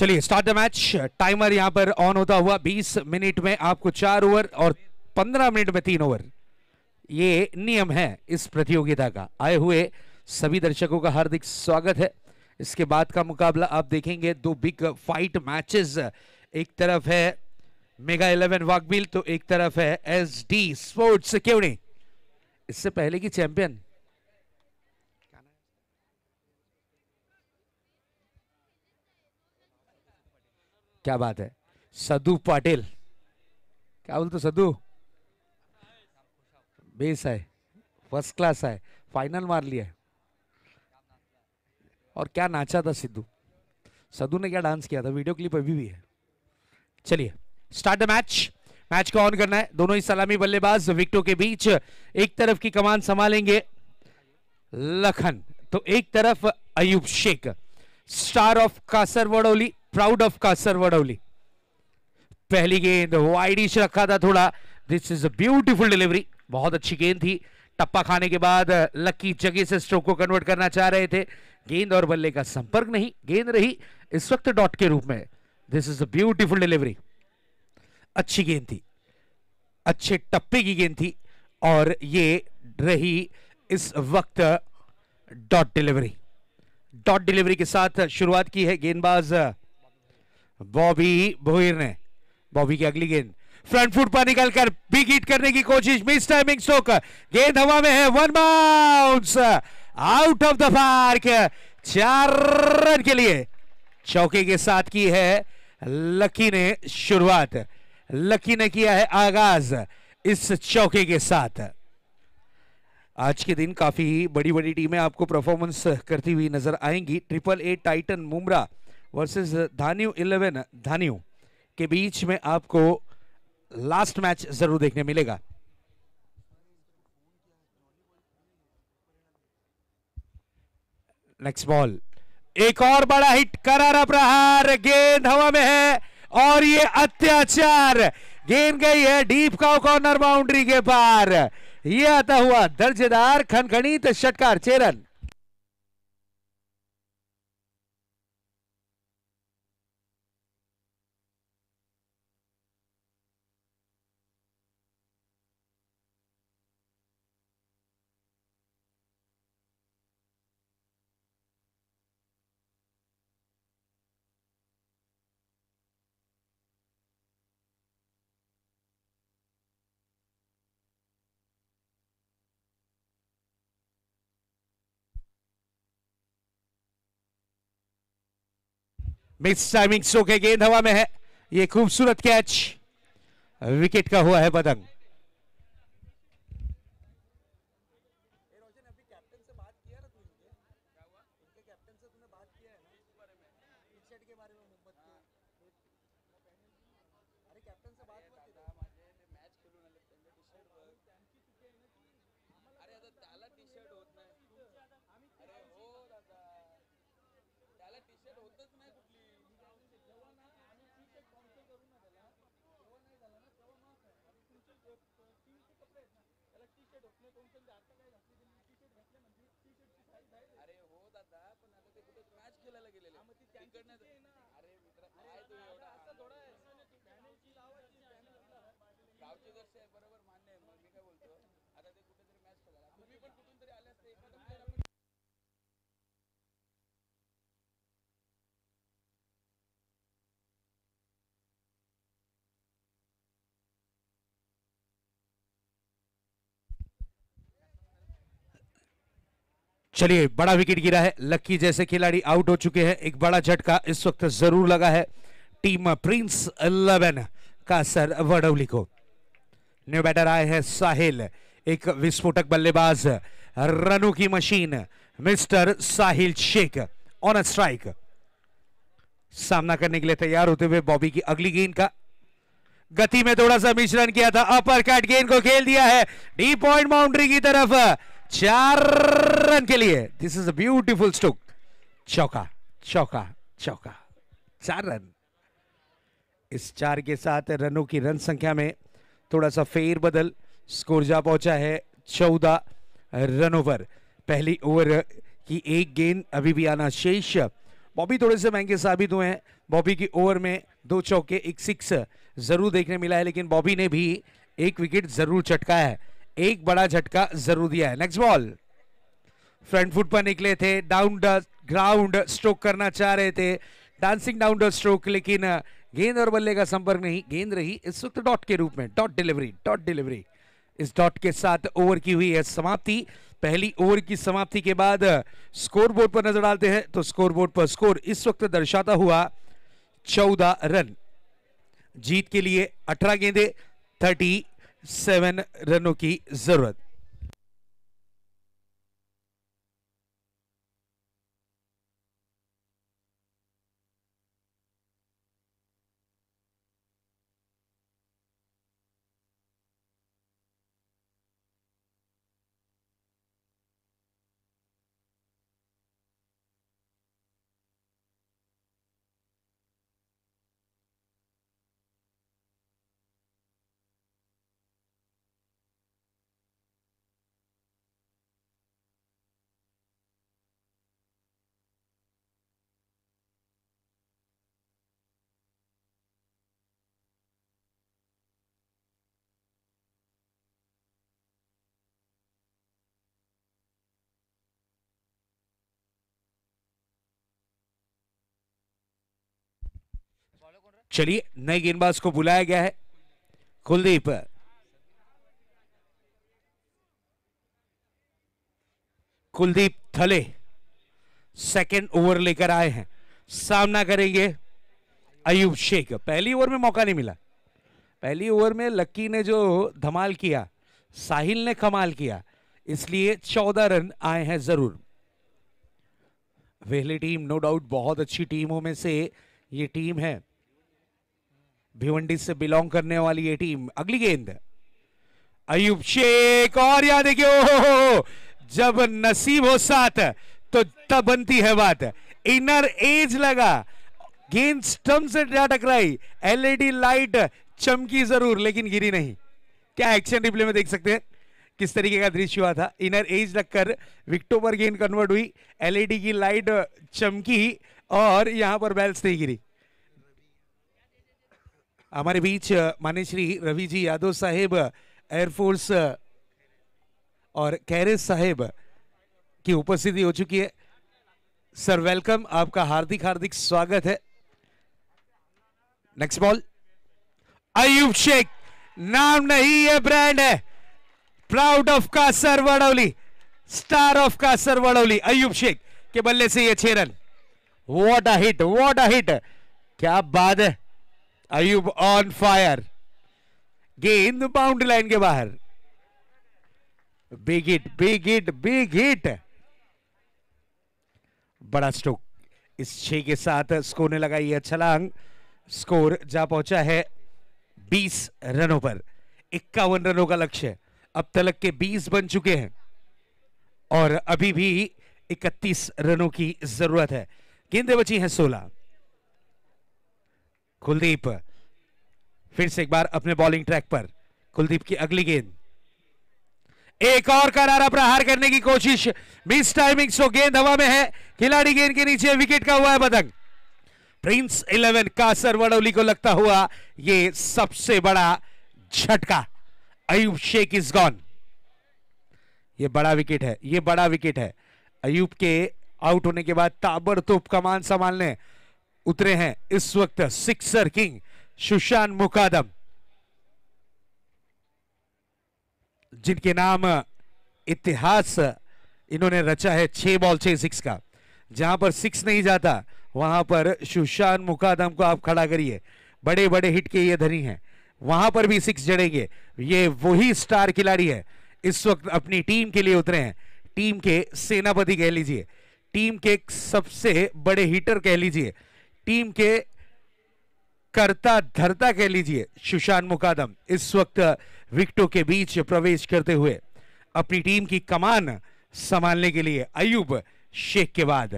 चलिए स्टार्ट द मैच टाइमर यहां पर ऑन होता हुआ 20 मिनट में आपको चार ओवर और 15 मिनट में तीन ओवर ये नियम है इस प्रतियोगिता का आए हुए सभी दर्शकों का हार्दिक स्वागत है इसके बाद का मुकाबला आप देखेंगे दो बिग फाइट मैचेस एक तरफ है मेगा इलेवन वाकबिल तो एक तरफ है एसडी स्पोर्ट्स क्यों नहीं इससे पहले की चैंपियन क्या बात है सदू पाटिल क्या बोलते सदू बेस है फर्स्ट क्लास है फाइनल मार लिया है और क्या नाचा था सिद्धू सदू ने क्या डांस किया था वीडियो क्लिप अभी भी है चलिए स्टार्ट द मैच मैच को ऑन करना है दोनों ही सलामी बल्लेबाज विकटों के बीच एक तरफ की कमान संभालेंगे लखन तो एक तरफ Ayub Shaikh star of Kasar Vadavali proud of Kasarvadavali पहली गेंद वाइड डिश रखा था थोड़ा this is a beautiful delivery बहुत अच्छी गेंद थी टप्पा खाने के बाद लकी uh, जगह से स्ट्रोक को कन्वर्ट करना चाह रहे थे गेंद और बल्ले का संपर्क नहीं गेंद रही इस वक्त डॉट के रूप में this is a beautiful delivery अच्छी गेंद थी अच्छे टप्पे की गेंद थी और ये रही इस वक्त डॉट डिलीवरी डॉट डिलीवरी के साथ शुरुआत की है गेंदबाज uh, बॉबी भोईर ने बॉबी की अगली गेंद फ्रंट फुट पर निकलकर बिग हिट करने की कोशिश मिस टाइमिंग स्ट्रोक गेंद हवा में है one bounce out of the park चार रन के लिए चौके के साथ की है लकी ने शुरुआत लकी ने किया है आगाज इस चौके के साथ आज के दिन काफी बड़ी बड़ी टीमें आपको परफॉर्मेंस करती हुई नजर आएंगी triple A titan Mumbra versus Dhanyu eleven Dhanyu के बीच में आपको लास्ट मैच जरूर देखने मिलेगा नेक्स्ट बॉल एक और बड़ा हिट करारा प्रहार गेंद हवा में है और ये अत्याचार गेंद गई है डीप का कॉर्नर बाउंड्री के पार ये आता हुआ दर्जेदार तो षटकार चेरन मिस टाइमिंग सो के गेंद हवा में है ये खूबसूरत कैच विकेट का हुआ है पतंग अरे हो दादा पण आता ते कुठे मॅच खेळायला गेलेले तिकडनं चलिए बड़ा विकेट गिरा है लक्की जैसे खिलाड़ी आउट हो चुके हैं एक बड़ा झटका इस वक्त जरूर लगा है टीम प्रिंस इलेवन का सर वडवली को न्यू बैटर आए हैं साहिल एक विस्फोटक बल्लेबाज रनों की machine mister Sahil Shaikh on strike सामना करने के लिए तैयार होते हुए बॉबी की अगली गेंद का गति में थोड़ा सा मिश्रण किया था अपर कैट गेंद को खेल दिया है डी पॉइंट बाउंड्री की तरफ चार रन के लिए this is a beautiful stroke चौका चौका चौका चार रन इस चार के साथ रनों की रन संख्या में थोड़ा सा फेर बदल स्कोर जा पहुंचा है चौदह रनों पर पहली ओवर की एक गेंद अभी भी आना शेष बॉबी थोड़े से महंगे साबित हुए हैं बॉबी की ओवर में दो चौके एक सिक्स जरूर देखने मिला है लेकिन बॉबी ने भी एक विकेट जरूर चटकाया है एक बड़ा झटका जरूर दिया है नेक्स्ट बॉल फ्रंट फुट पर निकले थे डाउन ग्राउंड स्ट्रोक करना चाह रहे थे डांसिंग डाउन द स्ट्रोक लेकिन गेंद और बल्ले का संपर्क नहीं गेंद रही इस वक्त डॉट के रूप में डॉट डिलीवरी डॉट डिलीवरी इस डॉट के साथ ओवर की हुई है समाप्ति पहली ओवर की समाप्ति के बाद स्कोर बोर्ड पर नजर डालते हैं तो स्कोर बोर्ड पर स्कोर इस वक्त दर्शाता हुआ चौदह रन जीत के लिए अठारह गेंदे थर्टी सेवन रनों की जरूरत चलिए नए गेंदबाज को बुलाया गया है कुलदीप कुलदीप थले सेकेंड ओवर लेकर आए हैं सामना करेंगे अयुब शेख पहली ओवर में मौका नहीं मिला पहली ओवर में लक्की ने जो धमाल किया साहिल ने कमाल किया इसलिए चौदह रन आए हैं जरूर वेहली टीम नो डाउट बहुत अच्छी टीमों में से ये टीम है भिवंडी से बिलोंग करने वाली ये टीम अगली गेंद अयुब शेख और याद देखियो जब नसीब हो साथ तो तब बनती है बात इनर एज लगा गेंद स्टम्प से जा टकराई एलईडी लाइट चमकी जरूर लेकिन गिरी नहीं क्या एक्शन रिप्ले में देख सकते हैं किस तरीके का दृश्य हुआ था इनर एज लगकर विक्टोबर पर गेंद कन्वर्ट हुई एलईडी की लाइट चमकी और यहां पर बैल्स नहीं गिरी हमारे बीच मान्य श्री रवि जी यादव साहेब एयरफोर्स और कैरेज साहेब की उपस्थिति हो चुकी है सर वेलकम आपका हार्दिक हार्दिक स्वागत है नेक्स्ट बॉल अयुब शेख नाम नहीं है ब्रांड है proud of Kasar Vadavali star of Kasar Vadavali Ayub Shaikh के बल्ले से ये छे run what a hit what a hit क्या बात है अयुब ऑन फायर गेंद बाउंड्री लाइन के बाहर big hit big hit big hit बड़ा स्ट्रोक इस छह के साथ स्कोर ने लगाई है छलांग स्कोर जा पहुंचा है 20 रनों पर इक्यावन रनों का लक्ष्य अब तलक के 20 बन चुके हैं और अभी भी 31 रनों की जरूरत है गेंदे बची हैं 16 कुलदीप फिर से एक बार अपने बॉलिंग ट्रैक पर कुलदीप की अगली गेंद एक और करारा प्रहार करने की कोशिश मिस टाइमिंग सो गेंद हवा में है खिलाड़ी गेंद के नीचे विकेट का हुआ है बदंग प्रिंस इलेवन कासर वडौली को लगता हुआ ये सबसे बड़ा झटका अयुब शेख इज गॉन ये बड़ा विकेट है ये बड़ा विकेट है अयूब के आउट होने के बाद ताबड़तोप कमान संभालने उतरे हैं इस वक्त सिक्सर किंग सुशांत मुकादम जिनके नाम इतिहास इन्होंने रचा है छह बॉल छह सिक्स का जहां पर सिक्स नहीं जाता वहां पर सुशांत मुकादम को आप खड़ा करिए बड़े बड़े हिट के ये धनी हैं वहां पर भी सिक्स जड़ेंगे ये वही स्टार खिलाड़ी है इस वक्त अपनी टीम के लिए उतरे हैं टीम के सेनापति कह लीजिए टीम के सबसे बड़े हिटर कह लीजिए टीम के करता धरता कह लीजिए सुशांत मुकादम इस वक्त विकटों के बीच प्रवेश करते हुए अपनी टीम की कमान संभालने के लिए अयुब शेख के बाद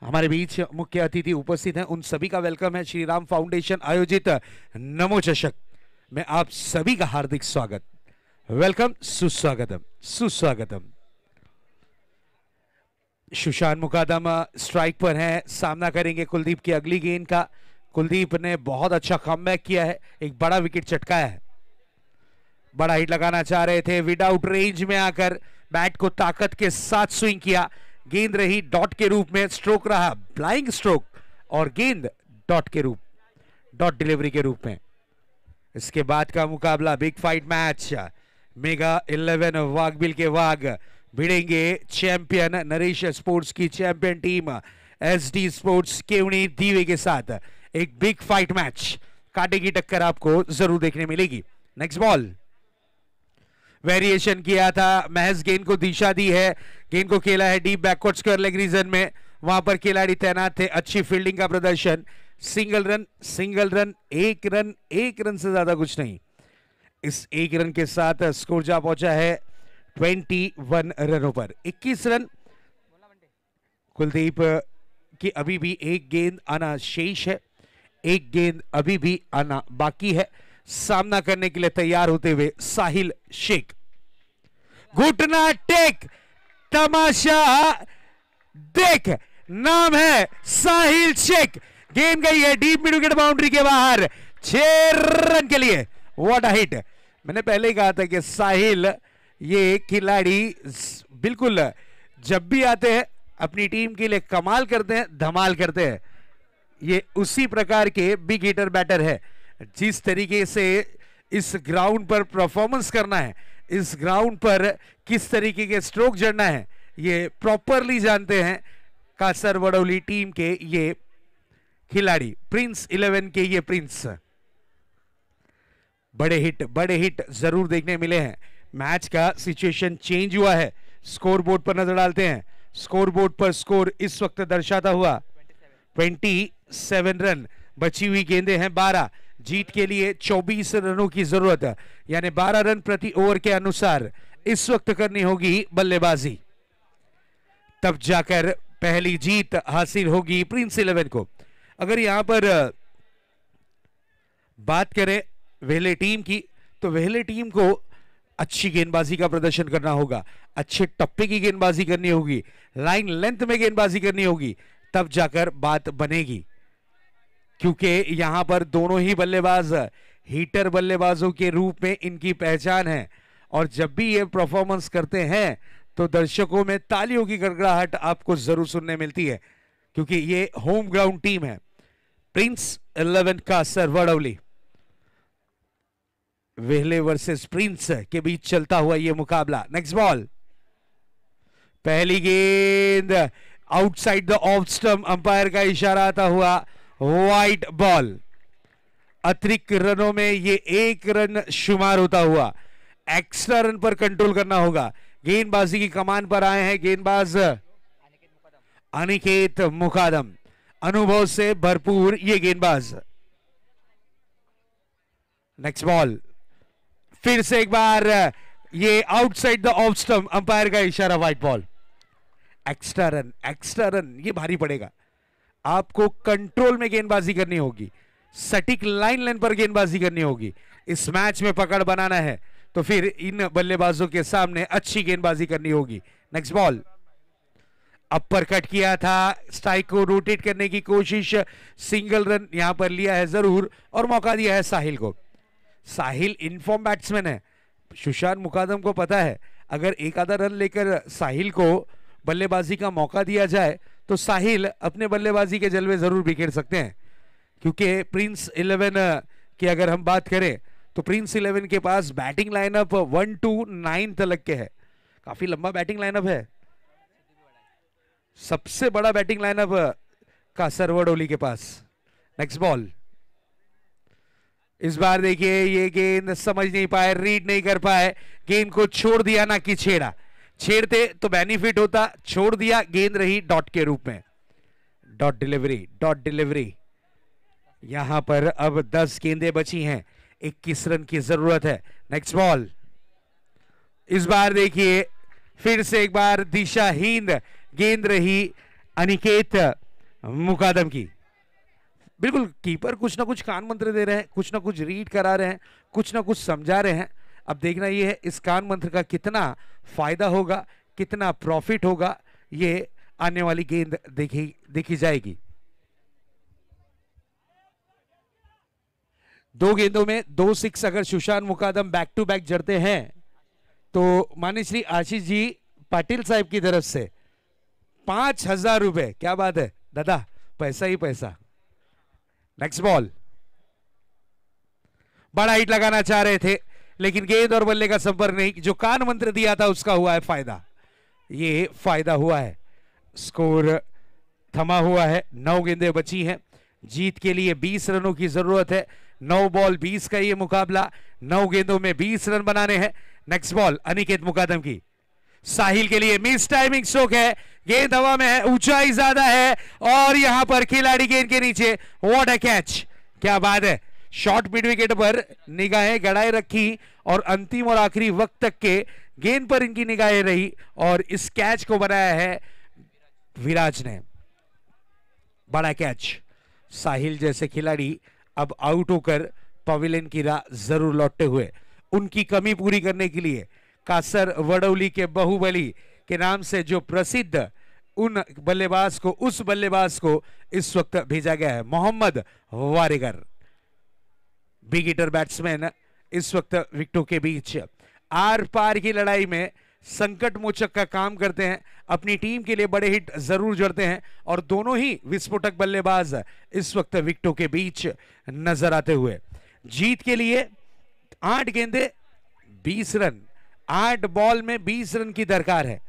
हमारे बीच मुख्य अतिथि उपस्थित हैं उन सभी का वेलकम है श्री राम फाउंडेशन आयोजित नमो चषक में आप सभी का हार्दिक स्वागत वेलकम सुस्वागतम सुस्वागतम सुशांत मुकादम स्ट्राइक पर हैं सामना करेंगे कुलदीप की अगली गेंद का कुलदीप ने बहुत अच्छा कम किया है एक बड़ा विकेट चटकाया है बड़ा हिट लगाना चाह रहे थे विदाउट रेंज में आकर बैट को ताकत के साथ स्विंग किया गेंद रही डॉट के रूप में स्ट्रोक रहा ब्लाइंग स्ट्रोक और गेंद डॉट के रूप डॉट डिलीवरी के रूप में इसके बाद का मुकाबला big fight match mega eleven Waghbil के वाग भिड़ेंगे चैंपियन नरेश स्पोर्ट्स की champion team S D sports Kevani Dive के साथ एक बिग फाइट मैच काटे की टक्कर आपको जरूर देखने मिलेगी नेक्स्ट बॉल वेरिएशन किया था महज गेंद को दिशा दी है गेंद को खेला है deep backward square leg region में वहां पर खिलाड़ी तैनात थे अच्छी फील्डिंग का प्रदर्शन सिंगल रन सिंगल रन एक रन एक रन से ज्यादा कुछ नहीं इस एक रन के साथ स्कोर जा पहुंचा है 21 रनों पर 21 रन कुलदीप की अभी भी एक गेंद आना शेष है एक गेंद अभी भी आना बाकी है सामना करने के लिए तैयार होते हुए साहिल शेख घुटना टेक तमाशा देख नाम है साहिल शेख गेम गई है डीप मिड विकेट बाउंड्री के बाहर छह रन के लिए व्हाट अ हिट मैंने पहले ही कहा था कि साहिल ये खिलाड़ी बिल्कुल जब भी आते हैं अपनी टीम के लिए कमाल करते हैं धमाल करते हैं ये उसी प्रकार के बिग हिटर बैटर है जिस तरीके से इस ग्राउंड पर परफॉर्मेंस करना है इस ग्राउंड पर किस तरीके के स्ट्रोक जड़ना है ये प्रॉपरली जानते हैं कासर वडौली टीम के ये खिलाड़ी प्रिंस इलेवन के ये प्रिंस बड़े हिट बड़े हिट जरूर देखने मिले हैं मैच का सिचुएशन चेंज हुआ है स्कोर बोर्ड पर नजर डालते हैं स्कोर बोर्ड पर स्कोर इस वक्त दर्शाता हुआ 27 रन बची हुई गेंदे हैं 12 जीत के लिए 24 रनों की जरूरत यानी 12 रन प्रति ओवर के अनुसार इस वक्त करनी होगी बल्लेबाजी तब जाकर पहली जीत हासिल होगी प्रिंस इलेवन को अगर यहां पर बात करें वेले टीम की तो वेले टीम को अच्छी गेंदबाजी का प्रदर्शन करना होगा अच्छे टप्पे की गेंदबाजी करनी होगी लाइन लेंथ में गेंदबाजी करनी होगी तब जाकर बात बनेगी क्योंकि यहां पर दोनों ही बल्लेबाज हीटर बल्लेबाजों के रूप में इनकी पहचान है और जब भी ये परफॉर्मेंस करते हैं तो दर्शकों में तालियों की गड़गड़ाहट आपको जरूर सुनने मिलती है क्योंकि ये होम ग्राउंड टीम है प्रिंस इलेवन का सर अवली वेहले वर्सेस प्रिंस के बीच चलता हुआ यह मुकाबला नेक्स्ट बॉल पहली गेंद outside the off stump umpire का इशारा आता हुआ व्हाइट बॉल अतिरिक्त रनों में यह एक रन शुमार होता हुआ एक्स्ट्रा रन पर कंट्रोल करना होगा गेंदबाजी की कमान पर आए हैं गेंदबाज अनिकेत मुकादम अनुभव से भरपूर ये गेंदबाज नेक्स्ट बॉल फिर से एक बार ये outside the off stump umpire का इशारा wide ball extra run extra run ये भारी पड़ेगा आपको कंट्रोल में गेंदबाजी करनी होगी सटीक लाइन लाइन पर गेंदबाजी करनी होगी इस मैच में पकड़ बनाना है तो फिर इन बल्लेबाजों के सामने अच्छी गेंदबाजी करनी होगी नेक्स्ट बॉल अपर कट किया था स्ट्राइक को रोटेट करने की कोशिश सिंगल रन यहां पर लिया है जरूर और मौका दिया है साहिल को साहिल इनफॉर्म बैट्समैन है सुशांत मुकादम को पता है अगर एक आधा रन लेकर साहिल को बल्लेबाजी का मौका दिया जाए तो साहिल अपने बल्लेबाजी के जलवे ज़रूर बिखेर सकते हैं क्योंकि प्रिंस इलेवन की अगर हम बात करें तो प्रिंस इलेवन के पास batting lineup one two nine तलक के है काफ़ी लंबा बैटिंग लाइनअप है सबसे बड़ा batting lineup Kasarvadavali के पास नेक्स्ट बॉल इस बार देखिए ये गेंद समझ नहीं पाए रीड नहीं कर पाए गेंद को छोड़ दिया ना कि छेड़ा छेड़ते तो बेनिफिट होता छोड़ दिया गेंद रही डॉट के रूप में डॉट डिलीवरी डॉट डिलीवरी यहां पर अब 10 गेंदें बची हैं इक्कीस रन की जरूरत है नेक्स्ट बॉल इस बार देखिए फिर से एक बार दिशा हिंद गेंद रही अनिकेत मुकादम की बिल्कुल कीपर कुछ ना कुछ कान मंत्र दे रहे हैं कुछ ना कुछ रीड करा रहे हैं कुछ ना कुछ समझा रहे हैं अब देखना ये है इस कान मंत्र का कितना फायदा होगा कितना प्रॉफिट होगा ये आने वाली गेंद देखी देखी जाएगी दो गेंदों में दो सिक्स अगर Sushant Mukadam back to back जड़ते हैं तो मान्य श्री आशीष जी पाटिल साहब की तरफ से पांच हजार रुपए क्या बात है दादा पैसा ही पैसा नेक्स्ट बॉल बड़ा हिट लगाना चाह रहे थे लेकिन गेंद और बल्ले का संपर्क नहीं जो कान मंत्र दिया था उसका हुआ है फायदा ये फायदा हुआ है स्कोर थमा हुआ है नौ गेंदें बची हैं जीत के लिए 20 रनों की जरूरत है नौ बॉल 20 का ये मुकाबला नौ गेंदों में 20 रन बनाने हैं नेक्स्ट बॉल अनिकेत मुकादम की साहिल के लिए मिस टाइमिंग स्ट्रोक है गेंद हवा में है ऊंचाई ज्यादा है और यहां पर खिलाड़ी गेंद के नीचे वॉट अ कैच क्या बात है शॉर्ट मिड विकेट पर निगाहें गड़ाए रखी और अंतिम और आखिरी वक्त तक के गेंद पर इनकी निगाहें रही और इस कैच को बनाया है विराज ने बड़ा कैच साहिल जैसे खिलाड़ी अब आउट होकर पवेलियन की राह जरूर लौटते हुए उनकी कमी पूरी करने के लिए कासर वडौली के बहुबली के नाम से जो प्रसिद्ध उन बल्लेबाज को उस बल्लेबाज को इस वक्त भेजा गया है मोहम्मद वारेगर बिग बैट्समैन इस वक्त विकटों के बीच आर पार की लड़ाई में संकट मोचक का काम करते हैं अपनी टीम के लिए बड़े हिट जरूर जड़ते हैं और दोनों ही विस्फोटक बल्लेबाज इस वक्त विकटों के बीच नजर आते हुए जीत के लिए आठ गेंदे बीस रन आठ बॉल में बीस रन की दरकार है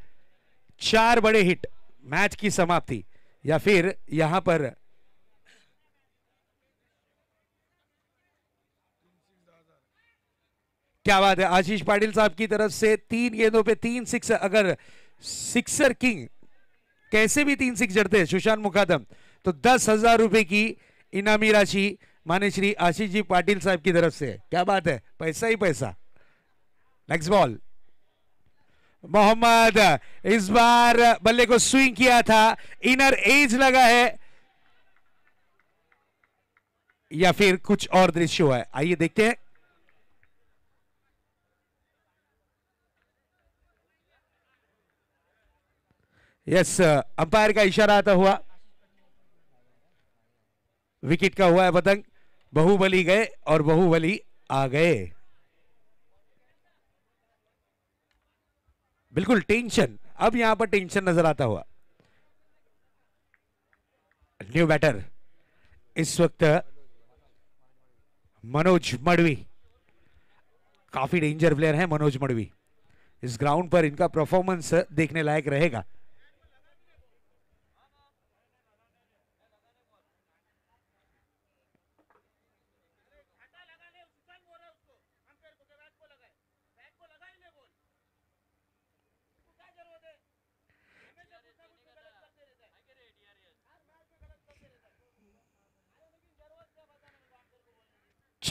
चार बड़े हिट मैच की समाप्ति या फिर यहां पर क्या बात है आशीष पाटिल साहब की तरफ से तीन गेंदों पे तीन सिक्स अगर सिक्सर किंग कैसे भी तीन सिक्स जड़ते सुशांत मुखादम तो दस हजार रुपए की इनामी राशि माने श्री आशीष जी पाटिल साहब की तरफ से क्या बात है पैसा ही पैसा नेक्स्ट बॉल मोहम्मद इस बार बल्ले को स्विंग किया था इनर एज लगा है या फिर कुछ और दृश्य हुआ है आइए देखते हैं यस अंपायर का इशारा आता हुआ विकेट का हुआ है पतंग बहुबली गए और बहुबली आ गए बिल्कुल टेंशन अब यहां पर टेंशन नजर आता हुआ न्यू बैटर इस वक्त मनोज मडवी काफी डेंजर प्लेयर है मनोज मडवी इस ग्राउंड पर इनका परफॉर्मेंस देखने लायक रहेगा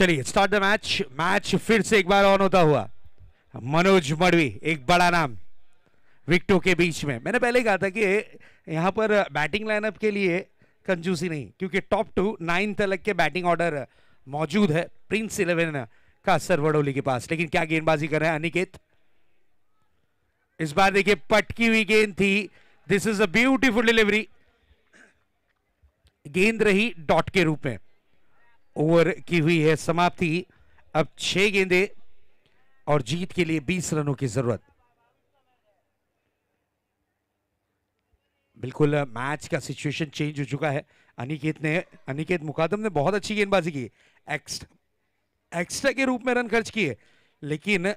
चलिए स्टार्ट द मैच मैच फिर से एक बार ऑन होता हुआ मनोज मड़वी एक बड़ा नाम विकटों के बीच में मैंने पहले कहा था कि यहाँ पर बैटिंग लाइनअप के लिए कंजूसी नहीं क्योंकि टॉप टू नाइन तलक के बैटिंग ऑर्डर मौजूद है प्रिंस इलेवन का सर वडोली के पास लेकिन क्या गेंदबाजी कर रहे हैं अनिकेत इस बार देखिए पटकी हुई गेंद थी this is a beautiful delivery गेंद रही डॉट के रूप में ओवर की हुई है समाप्ति अब छह गेंदे और जीत के लिए 20 रनों की जरूरत बिल्कुल मैच का सिचुएशन चेंज हो चुका है अनिकेत ने अनिकेत मुकादम ने बहुत अच्छी गेंदबाजी की एक्स्ट्रा एक्स्ट्रा के रूप में रन खर्च किए लेकिन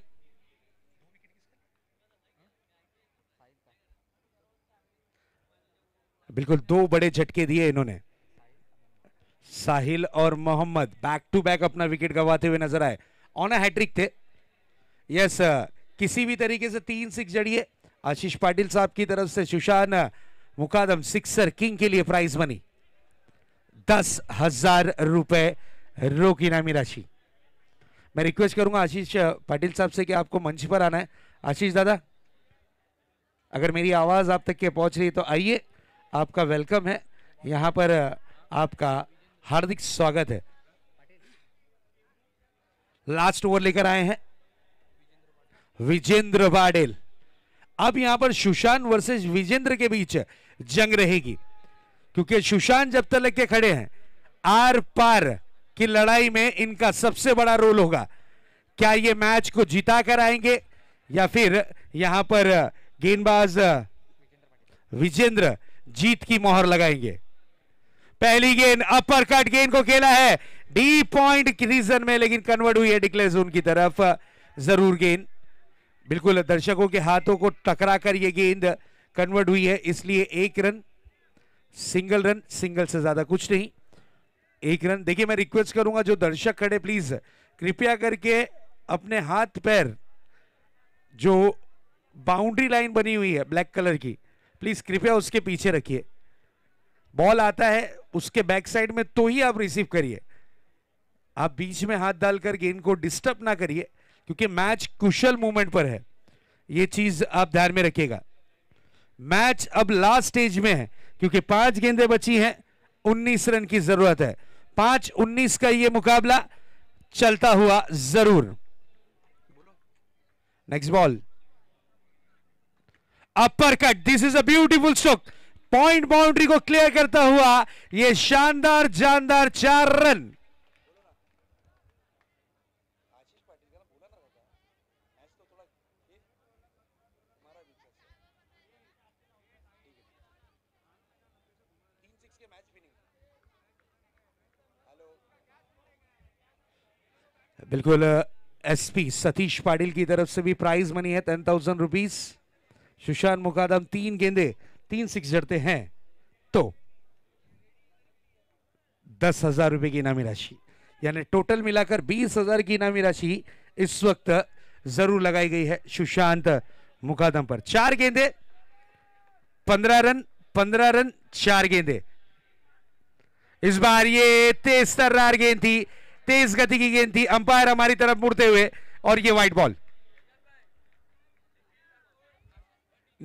बिल्कुल दो बड़े झटके दिए इन्होंने साहिल और मोहम्मद बैक टू बैक अपना विकेट गंवाते हुए नजर आए ऑन हैट्रिक थे यस uh, किसी भी तरीके से तीन सिक्स जड़िए आशीष पाटिल साहब की तरफ से Sushant uh, Mukadam sixer king के लिए प्राइज बनी दस हजार रुपए रोक इनामी राशि मैं रिक्वेस्ट करूंगा आशीष uh, पाटिल साहब से कि आपको मंच पर आना है आशीष दादा अगर मेरी आवाज आप तक के पहुंच रही है तो आइए आपका वेलकम है यहां पर आपका हार्दिक स्वागत है लास्ट ओवर लेकर आए हैं विजेंद्र बाडेल अब यहां पर सुशांत वर्सेस विजेंद्र के बीच जंग रहेगी क्योंकि सुशांत जब तक लेके खड़े हैं आर पार की लड़ाई में इनका सबसे बड़ा रोल होगा क्या ये मैच को जिता कर आएंगे या फिर यहां पर गेंदबाज विजेंद्र जीत की मोहर लगाएंगे पहली गेंद अपर कट गेंद को खेला है डी पॉइंट रीजन में लेकिन कन्वर्ट हुई है डिक्लेयर जोन की तरफ जरूर गेंद बिल्कुल दर्शकों के हाथों को टकरा कर यह गेंद कन्वर्ट हुई है इसलिए एक रन सिंगल रन सिंगल से ज्यादा कुछ नहीं एक रन देखिए मैं रिक्वेस्ट करूंगा जो दर्शक खड़े प्लीज कृपया करके अपने हाथ पैर जो बाउंड्री लाइन बनी हुई है ब्लैक कलर की प्लीज कृपया उसके पीछे रखिए बॉल आता है उसके बैक साइड में तो ही आप रिसीव करिए आप बीच में हाथ डालकर गेंद को डिस्टर्ब ना करिए क्योंकि मैच कुशल मूवमेंट पर है यह चीज आप ध्यान में रखिएगा मैच अब लास्ट स्टेज में है क्योंकि पांच गेंदें बची हैं उन्नीस रन की जरूरत है पांच उन्नीस का यह मुकाबला चलता हुआ जरूर next ball upper cut this is a beautiful stroke point boundary को क्लियर करता हुआ यह शानदार जानदार चार रन बिल्कुल एसपी सतीश पाटिल की तरफ से भी प्राइज मनी है ten thousand rupees Sushant Mukadam तीन गेंदे तीन सिक्स जड़ते हैं तो दस हजार रुपए की इनामी राशि यानी टोटल मिलाकर बीस हजार की इनामी राशि इस वक्त जरूर लगाई गई है सुशांत मुकादम पर चार गेंदे पंद्रह रन पंद्रह रन चार गेंदे इस बार ये तेज तर्रार गेंद थी तेज गति की गेंद थी अंपायर हमारी तरफ मुड़ते हुए और ये व्हाइट बॉल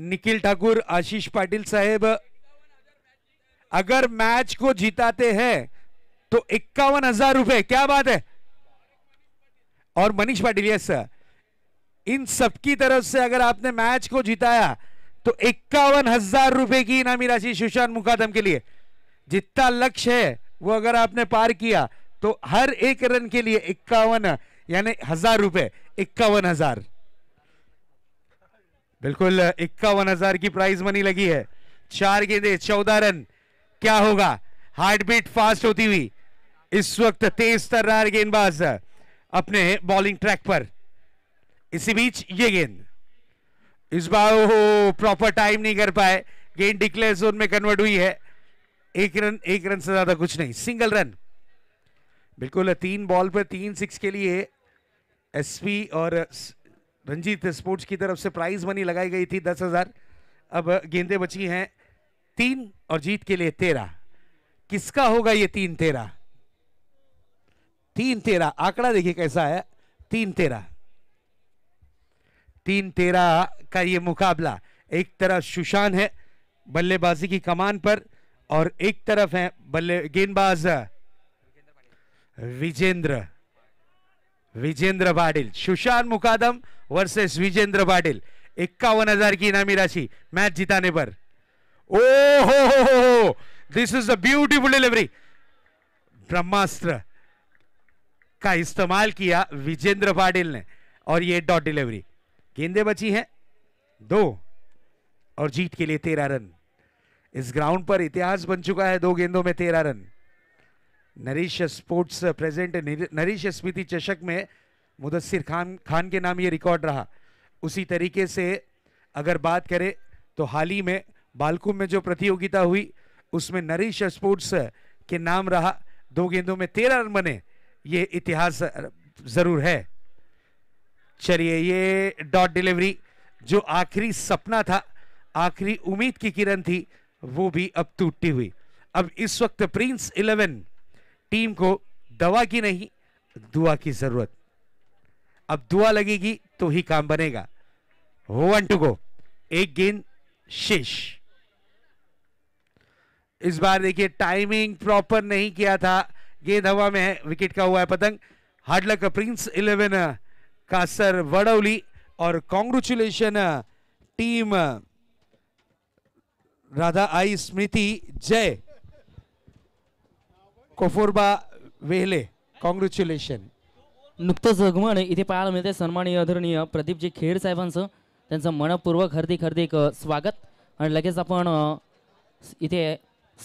निखिल ठाकुर आशीष पाटिल साहेब अगर मैच को जिताते हैं तो इक्यावन हजार रुपए क्या बात है और मनीष पाटिल यस सर इन सबकी तरफ से अगर आपने मैच को जिताया तो इक्यावन हजार रुपए की इनामी राशि सुशांत मुकादम के लिए जितना लक्ष्य है वो अगर आपने पार किया तो हर एक रन के लिए इक्यावन यानी हजार रुपए इक्यावन हजार बिल्कुल इक्यावन हजार की प्राइज मनी लगी है चार गेंदे चौदह रन क्या होगा हार्ट बीट फास्ट होती हुई इस वक्त तेज तर्रार गेंदबाज अपने बॉलिंग ट्रैक पर इसी बीच ये गेंद इस बार वो प्रॉपर टाइम नहीं कर पाए गेंद डिक्लेयर जोन में कन्वर्ट हुई है एक रन एक रन से ज्यादा कुछ नहीं सिंगल रन बिल्कुल तीन बॉल पर तीन सिक्स के लिए एसपी और रंजीत स्पोर्ट्स की तरफ से प्राइज मनी लगाई गई थी दस हजार अब गेंदे बची हैं तीन और जीत के लिए तेरह किसका होगा ये तीन तेरह तीन तेरह आंकड़ा देखिए कैसा है तीन तेरह तीन तेरह का ये मुकाबला एक तरफ सुशान है बल्लेबाजी की कमान पर और एक तरफ है बल्ले गेंदबाज विजेंद्र विजेंद्र बाडिल सुशांत मुकादम वर्सेस विजेंद्र पाटिल इक्यावन हजार की इनामी राशि मैच जिताने पर ओ हो हो हो this is a beautiful delivery ब्रह्मास्त्र का इस्तेमाल किया विजेंद्र पाटिल ने और ये डॉट डिलीवरी गेंदे बची हैं दो और जीत के लिए तेरह रन इस ग्राउंड पर इतिहास बन चुका है दो गेंदों में तेरह run Naresh sports present Naresh Smriti चषक में मुदस्सिर खान खान के नाम ये रिकॉर्ड रहा उसी तरीके से अगर बात करें तो हाल ही में बालकुम में जो प्रतियोगिता हुई उसमें नरेश स्पोर्ट्स के नाम रहा दो गेंदों में तेरह रन बने ये इतिहास जरूर है चलिए ये डॉट डिलीवरी जो आखिरी सपना था आखिरी उम्मीद की किरण थी वो भी अब टूटी हुई अब इस वक्त प्रिंस इलेवन टीम को दवा की नहीं दुआ की जरूरत अब दुआ लगेगी तो ही काम बनेगा वन टू गो एक गेंद शेष इस बार देखिए टाइमिंग प्रॉपर नहीं किया था गेंद हवा में है विकेट का हुआ है पतंग हार्डलक प्रिंस इलेवन का सर वडौली और कॉन्ग्रेचुलेशन टीम राधा आई स्मृति जय कोफोरबा वेहले कॉन्ग्रेचुलेशन नुकतंच आगमन इथे पाहायला मिळते सन्माननीय आदरणीय प्रदीपजी खेर साहेबांचं त्यांचं मनपूर्वक हार्दिक हार्दिक स्वागत आणि लगेच आपण इथे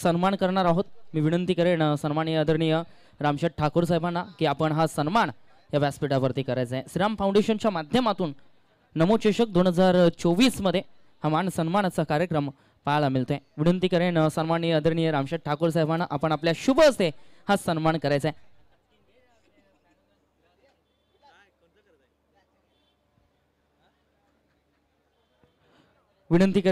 सन्मान करणार आहोत मी विनंती करेन सन्माननीय आदरणीय रामशेठ ठाकूर साहेबांना की आपण हा सन्मान या व्यासपीठावरती करायचा आहे श्रीराम फाउंडेशनच्या माध्यमातून नमो दोन हजार चोवीसमध्ये हा मान सन्मानाचा कार्यक्रम पाहायला मिळतोय विनंती करेन सन्माननीय आदरणीय रामशेठ ठाकूर साहेबांना आपण आपल्या शुभ असते हा सन्मान करायचा आहे विनंती कर